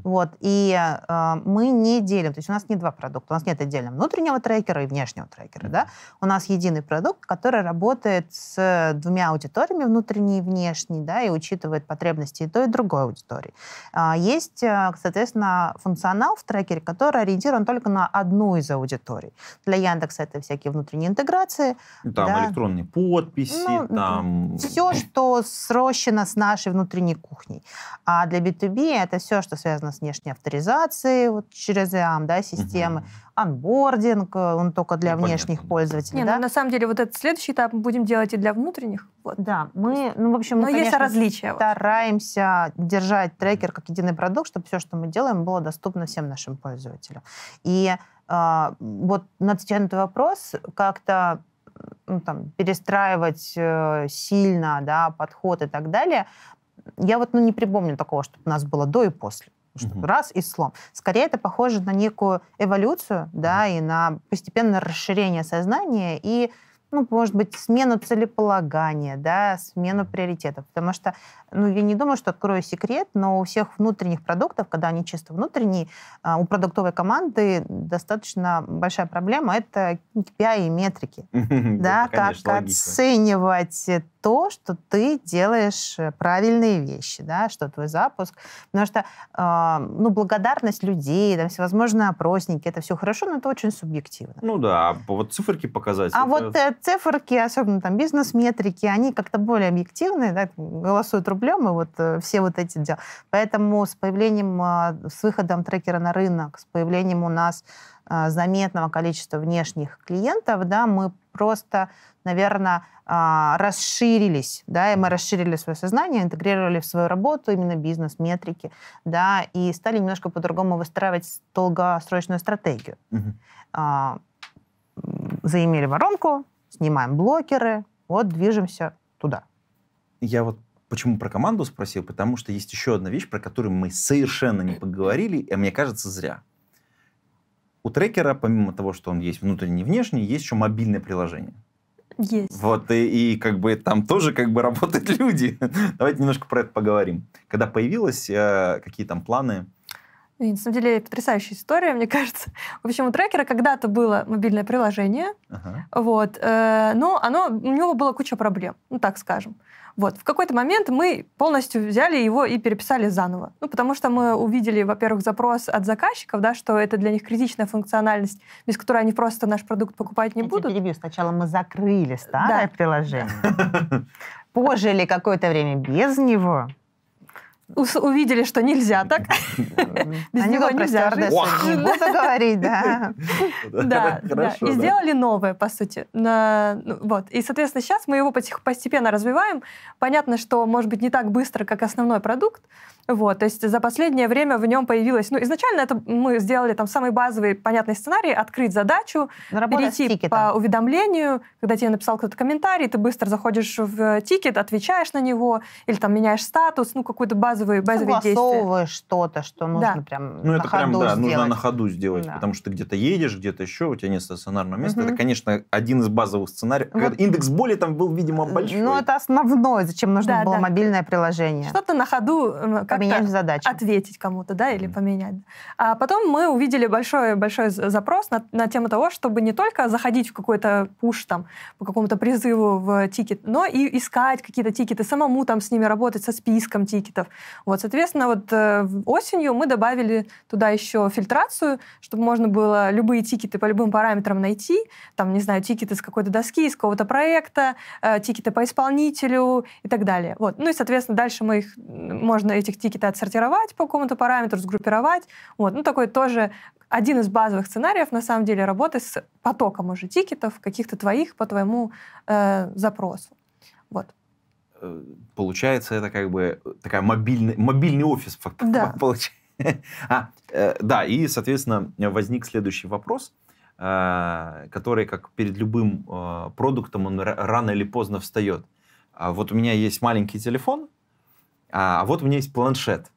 Вот. И э, мы не делим, то есть у нас не два продукта, у нас нет отдельно внутреннего трекера и внешнего трекера. Да? У нас единый продукт, который работает с двумя аудиториями, внутренней и внешней, да, и учитывает потребности и той, и другой аудитории. Э, есть, а, соответственно, функционал в трекере, который ориентирован только на одну из аудиторий. Для Яндекса это всякие внутренние интеграции. Там да. электронные подписи, ну, там... Все, что срощено с нашей внутренней кухней. А для B2B это все, что связано связано с внешней авторизацией вот, через ИАМ, да, системы, анбординг, э, он только для ну, внешних понятно. пользователей. Не, ну, да? ну, на самом деле вот этот следующий этап мы будем делать и для внутренних. Вот. Да, мы, ну, в общем, мы, Но конечно, различия, стараемся вот. держать трекер как единый продукт, чтобы все, что мы делаем, было доступно всем нашим пользователям. И э, вот натянутый вопрос как-то ну, там, перестраивать э, сильно да, подход и так далее, я вот ну, не припомню такого, чтобы у нас было до и после что угу. раз ислам. Скорее это похоже на некую эволюцию, да, и на постепенное расширение сознания и ну, может быть, смену целеполагания, да, смену приоритетов. Потому что, ну, я не думаю, что открою секрет, но у всех внутренних продуктов, когда они чисто внутренние, а, у продуктовой команды достаточно большая проблема — это KPI и метрики. Ну, да, как оценивать то, что ты делаешь правильные вещи, да, что твой запуск. Потому что, а, ну, благодарность людей, там, всевозможные опросники, это все хорошо, но это очень субъективно. Ну да, а вот циферки показать. А вот это циферки, особенно там бизнес-метрики, они как-то более объективные, да, голосуют рублем и вот э, все вот эти дела. Поэтому с появлением, а, с выходом трекера на рынок, с появлением у нас а, заметного количества внешних клиентов, да, мы просто, наверное, а, расширились, да, и мы расширили свое сознание, интегрировали в свою работу именно бизнес, метрики, да, и стали немножко по-другому выстраивать долгосрочную стратегию. Угу. Заимели воронку, снимаем блокеры, вот движемся туда. Я вот почему про команду спросил, потому что есть еще одна вещь, про которую мы совершенно не поговорили, и мне кажется, зря. У трекера, помимо того, что он есть внутренний и внешний, есть еще мобильное приложение. Есть. Вот, и, и как бы там тоже как бы работают люди. Давайте немножко про это поговорим. Когда появилось, э, какие там планы и, на самом деле, потрясающая история, мне кажется. В общем, у трекера когда-то было мобильное приложение, ага. вот, э, но оно, у него была куча проблем, ну так скажем. Вот. В какой-то момент мы полностью взяли его и переписали заново. Ну, потому что мы увидели, во-первых, запрос от заказчиков, да, что это для них критичная функциональность, без которой они просто наш продукт покупать не Я будут. Я перебью. Сначала мы закрыли старое да. приложение, пожили какое-то время без него, увидели, что нельзя так. Без него нельзя жить. буду говорить, да. Да, да. И сделали новое, по сути. Ну, вот. И, соответственно, сейчас мы его постепенно развиваем. Понятно, что, может быть, не так быстро, как основной продукт. Вот. То есть за последнее время в нем появилось... Ну, изначально это мы сделали там самый базовый, понятный сценарий, открыть задачу, перейти по уведомлению, когда тебе написал кто-то комментарий, ты быстро заходишь в э, тикет, отвечаешь на него, или там меняешь статус, ну, какую-то базу базовые, базовые действия. что-то, что нужно да. прям Ну, на это ходу да, сделать. нужно на ходу сделать, да. потому что ты где-то едешь, где-то еще, у тебя нет стационарного места. Угу. Это, конечно, один из базовых сценариев. Вот. Индекс боли там был, видимо, э, большой. Ну, это основное, зачем нужно да, было да. мобильное приложение. Что-то на ходу поменять задачу. ответить кому-то, да, или mm. поменять. А потом мы увидели большой-большой запрос на, на тему того, чтобы не только заходить в какой-то пуш там, по какому-то призыву в тикет, но и искать какие-то тикеты, самому там с ними работать, со списком тикетов, вот, соответственно, вот э, осенью мы добавили туда еще фильтрацию, чтобы можно было любые тикеты по любым параметрам найти. Там, не знаю, тикеты с какой-то доски, с какого-то проекта, э, тикеты по исполнителю и так далее. Вот. Ну и, соответственно, дальше мы их, можно этих тикеты отсортировать по какому-то параметру, сгруппировать. Вот. Ну, такой тоже один из базовых сценариев, на самом деле, работы с потоком уже тикетов, каких-то твоих по твоему э, запросу. Вот. Э, получается это как бы э, такая мобильный, мобильный офис да. получается. А, э, да, и, соответственно, возник следующий вопрос, э, который, как перед любым э, продуктом, он рано или поздно встает. А вот у меня есть маленький телефон, а, а вот у меня есть планшет.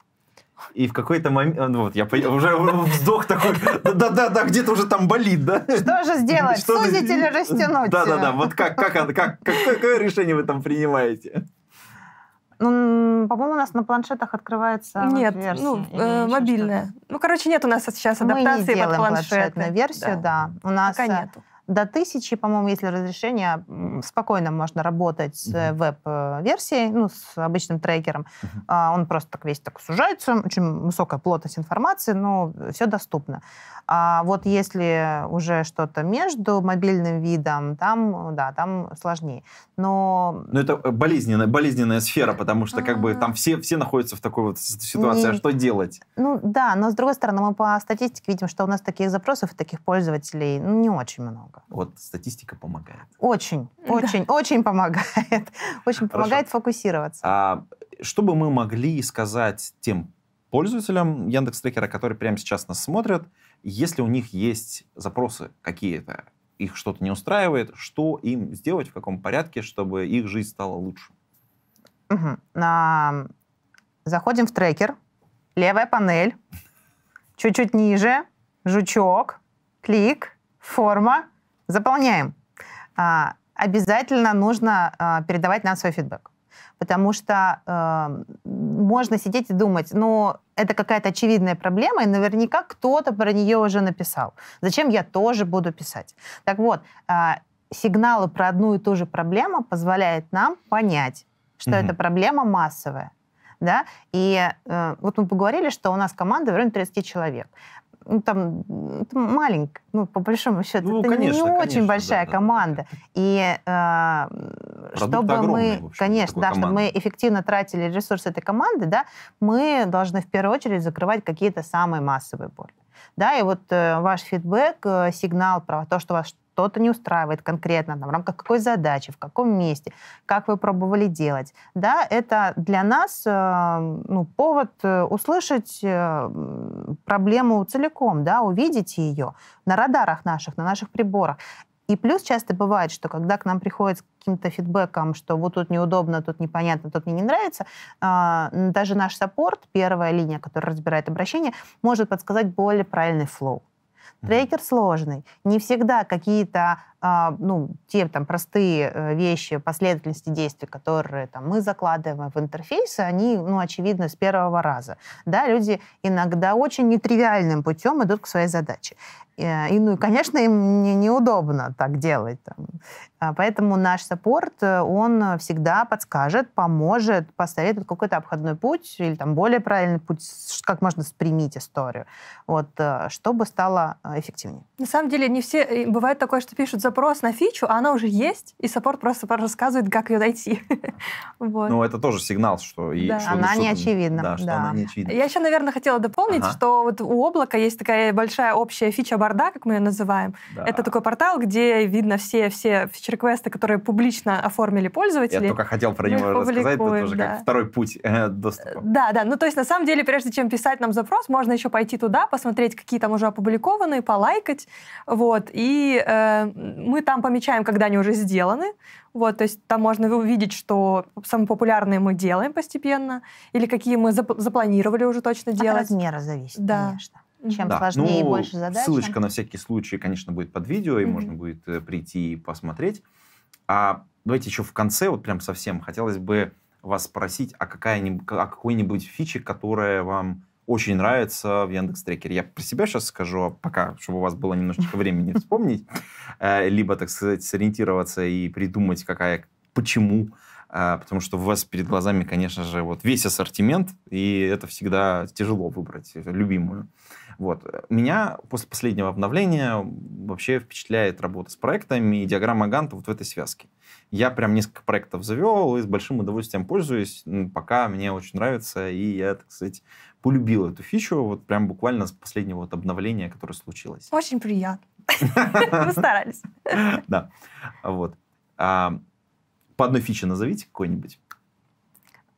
И в какой-то момент, ну вот, я уже вздох такой, да-да-да, где-то уже там болит, да? Что же сделать, Что сузить или растянуть? Да-да-да, вот как, как, как, какое решение вы там принимаете? Ну, по-моему, у нас на планшетах открывается Нет, ну, версия, ну, э, мобильная. Ну, короче, нет у нас сейчас адаптации Мы не делаем под планшетную версию, да. да. У нас Пока э, нету до тысячи, по-моему, если разрешение, спокойно можно работать с mm-hmm. веб-версией, ну, с обычным трекером. Mm-hmm. Он просто так весь так сужается, очень высокая плотность информации, но все доступно. А вот если уже что-то между мобильным видом, там, да, там сложнее. Но... Но ну, это э, болезненная, болезненная сфера, потому что как бы а. там все, все находятся в такой вот ситуации, Не... а что делать? Ну да, но с другой стороны, мы по статистике видим, что у нас таких запросов и таких пользователей ну, не очень много. Вот статистика помогает. Очень, очень, очень помогает. Очень Хорошо. помогает фокусироваться. А что бы мы могли сказать тем пользователям Яндекс Трекера, которые прямо сейчас нас смотрят, если у них есть запросы какие-то, их что-то не устраивает, что им сделать, в каком порядке, чтобы их жизнь стала лучше? Угу. А, заходим в трекер, левая панель, чуть-чуть ниже, жучок, клик, форма, заполняем, а, обязательно нужно а, передавать нам свой фидбэк. Потому что э, можно сидеть и думать, ну, это какая-то очевидная проблема, и наверняка кто-то про нее уже написал. Зачем я тоже буду писать? Так вот, э, сигналы про одну и ту же проблему позволяют нам понять, что mm-hmm. эта проблема массовая. Да? И э, вот мы поговорили, что у нас команда в районе 30 человек ну, там, это маленькая, ну, по большому счету, ну, это конечно, не конечно, очень большая да, команда. Да, И э, чтобы огромный, мы, общем, конечно, да, чтобы мы эффективно тратили ресурсы этой команды, да, мы должны в первую очередь закрывать какие-то самые массовые боли. Да, и вот э, ваш фидбэк, э, сигнал про то, что у вас что-то не устраивает конкретно, в рамках какой задачи, в каком месте, как вы пробовали делать. Да, это для нас э, ну, повод э, услышать э, проблему целиком, да, увидеть ее на радарах наших, на наших приборах. И плюс часто бывает, что когда к нам приходит с каким-то фидбэком, что вот тут неудобно, тут непонятно, тут мне не нравится, а, даже наш саппорт, первая линия, которая разбирает обращение, может подсказать более правильный флоу. Трекер сложный. Не всегда какие-то а, ну, те там простые э, вещи, последовательности действий, которые там мы закладываем в интерфейсы, они, ну, очевидно, с первого раза. Да, люди иногда очень нетривиальным путем идут к своей задаче. Э, и, ну, конечно, им не, неудобно так делать. Там. А, поэтому наш саппорт, э, он всегда подскажет, поможет, посоветует какой-то обходной путь или там более правильный путь, как можно спрямить историю, вот, чтобы стало эффективнее. На самом деле, не все... Бывает такое, что пишут за запрос на фичу, а она уже есть, и саппорт просто рассказывает, как ее найти. Ну, это тоже сигнал, что... да. она что не очевидна. Да, да. Я еще, наверное, хотела дополнить, что вот у облака есть такая большая общая фича борда, как мы ее называем. Да. Это такой портал, где видно все, все фичер-квесты, которые публично оформили пользователи. Я только хотел про него рассказать, это тоже как второй путь э, доступа. Да, да. Ну, то есть, на самом деле, прежде чем писать нам запрос, можно еще пойти туда, посмотреть, какие там уже опубликованы, полайкать, вот, и э, мы там помечаем, когда они уже сделаны. Вот, то есть там можно увидеть, что самые популярные мы делаем постепенно, или какие мы запланировали уже точно делать. От размера зависит, да. конечно. Чем да. сложнее ну, и больше задач. Ссылочка на всякий случай, конечно, будет под видео, и mm-hmm. можно будет э, прийти и посмотреть. А давайте еще в конце, вот прям совсем, хотелось бы вас спросить о, а какая-нибудь, о а какой-нибудь фиче, которая вам очень нравится в Яндекс Трекере. Я про себя сейчас скажу, пока, чтобы у вас было немножечко времени вспомнить, э, либо, так сказать, сориентироваться и придумать, какая, почему э, потому что у вас перед глазами, конечно же, вот весь ассортимент, и это всегда тяжело выбрать любимую. Вот. Меня после последнего обновления вообще впечатляет работа с проектами и диаграмма Ганта вот в этой связке. Я прям несколько проектов завел и с большим удовольствием пользуюсь, ну, пока мне очень нравится, и я, так сказать, полюбил эту фичу вот прям буквально с последнего вот обновления, которое случилось. Очень приятно. Мы старались. Да. Вот. А, по одной фиче назовите какой-нибудь.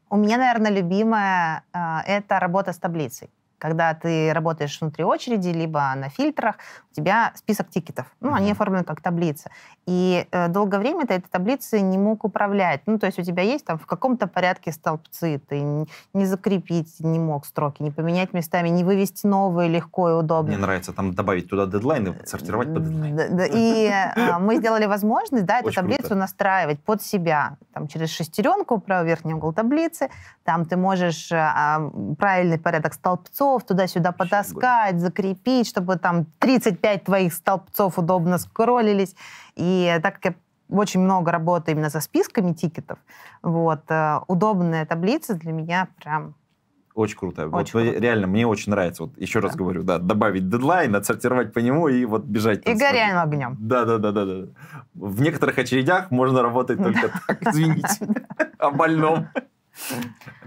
У меня, наверное, любимая э, — это работа с таблицей. Когда ты работаешь внутри очереди, либо на фильтрах, у тебя список тикетов. Ну, mm-hmm. они оформлены как таблица. И э, долгое время ты этой таблицы не мог управлять. Ну, то есть у тебя есть там в каком-то порядке столбцы, ты не, не закрепить не мог строки, не поменять местами, не вывести новые легко и удобно. Мне нравится там добавить туда дедлайны, э, сортировать по дедлайну. И а, мы сделали возможность, да, эту таблицу настраивать под себя там, через шестеренку правого верхнего угол таблицы, там ты можешь а, правильный порядок столбцов туда-сюда потаскать, закрепить, чтобы там 35 твоих столбцов удобно скроллились. И так как я очень много работы именно со списками тикетов. Вот. Э, удобная таблица для меня прям очень круто. Очень вот, круто. Реально, мне очень нравится. Вот еще да. раз говорю, да, добавить дедлайн, отсортировать по нему и вот бежать. И горяем огнем. Да, да, да, да, да. В некоторых очередях можно работать только так, извините, о больном.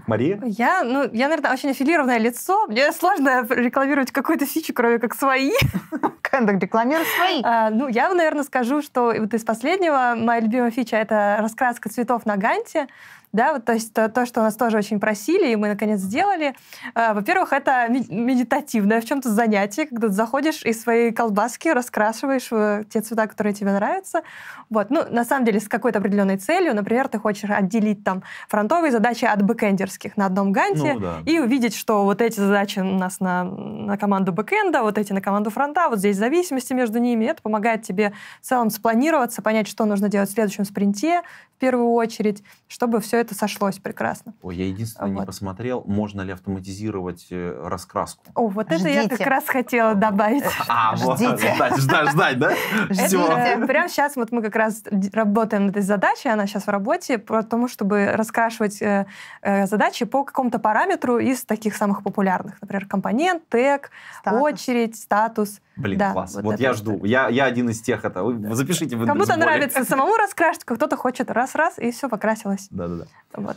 Мария? Я, ну, я, наверное, очень аффилированное лицо. Мне сложно рекламировать какую-то фичу, кроме как свои. Кэндок, рекламируй свои. А, ну, я, наверное, скажу, что вот из последнего моя любимая фича — это раскраска цветов на ганте да, вот, то есть то, то, что нас тоже очень просили, и мы наконец сделали. А, во-первых, это медитативное в чем-то занятие, когда ты заходишь и свои колбаски раскрашиваешь э, те цвета, которые тебе нравятся. Вот, ну, на самом деле, с какой-то определенной целью, например, ты хочешь отделить там фронтовые задачи от бэкэндерских на одном ганте ну, да. и увидеть, что вот эти задачи у нас на, на команду бэкэнда, вот эти на команду фронта, вот здесь зависимости между ними. Это помогает тебе в целом спланироваться, понять, что нужно делать в следующем спринте, в первую очередь, чтобы все это сошлось прекрасно. Ой, я единственное вот. не посмотрел, можно ли автоматизировать э, раскраску. О, вот Ждите. это я как раз хотела добавить. А, вот, ждать, ждать, ждать, да? Это прямо сейчас вот мы как раз работаем над этой задачей, она сейчас в работе, про то, чтобы раскрашивать э, э, задачи по какому-то параметру из таких самых популярных, например, компонент, тег, статус. очередь, статус. Блин, да, класс. Вот, вот я жду. Я, я один из тех это. Вы запишите в Кому-то нравится самому раскрасить, кто-то хочет раз-раз, и все покрасилось. Да-да-да. Вот.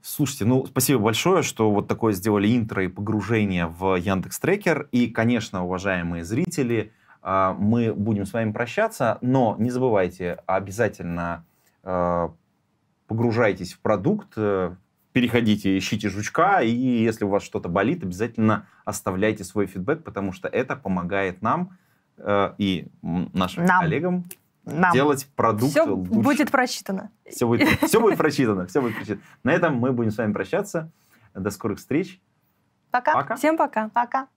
Слушайте, ну, спасибо большое, что вот такое сделали интро и погружение в Яндекс Трекер. И, конечно, уважаемые зрители, а, мы будем с вами прощаться, но не забывайте, обязательно а, погружайтесь в продукт, э, переходите, ищите жучка, и если у вас что-то болит, обязательно оставляйте свой фидбэк, потому что это помогает нам э, и нашим нам. коллегам нам. делать продукт все лучше. будет просчитано. Все будет, все будет просчитано, все будет просчитано. На этом мы будем с вами прощаться. До скорых встреч. Пока. пока. Всем пока. Пока.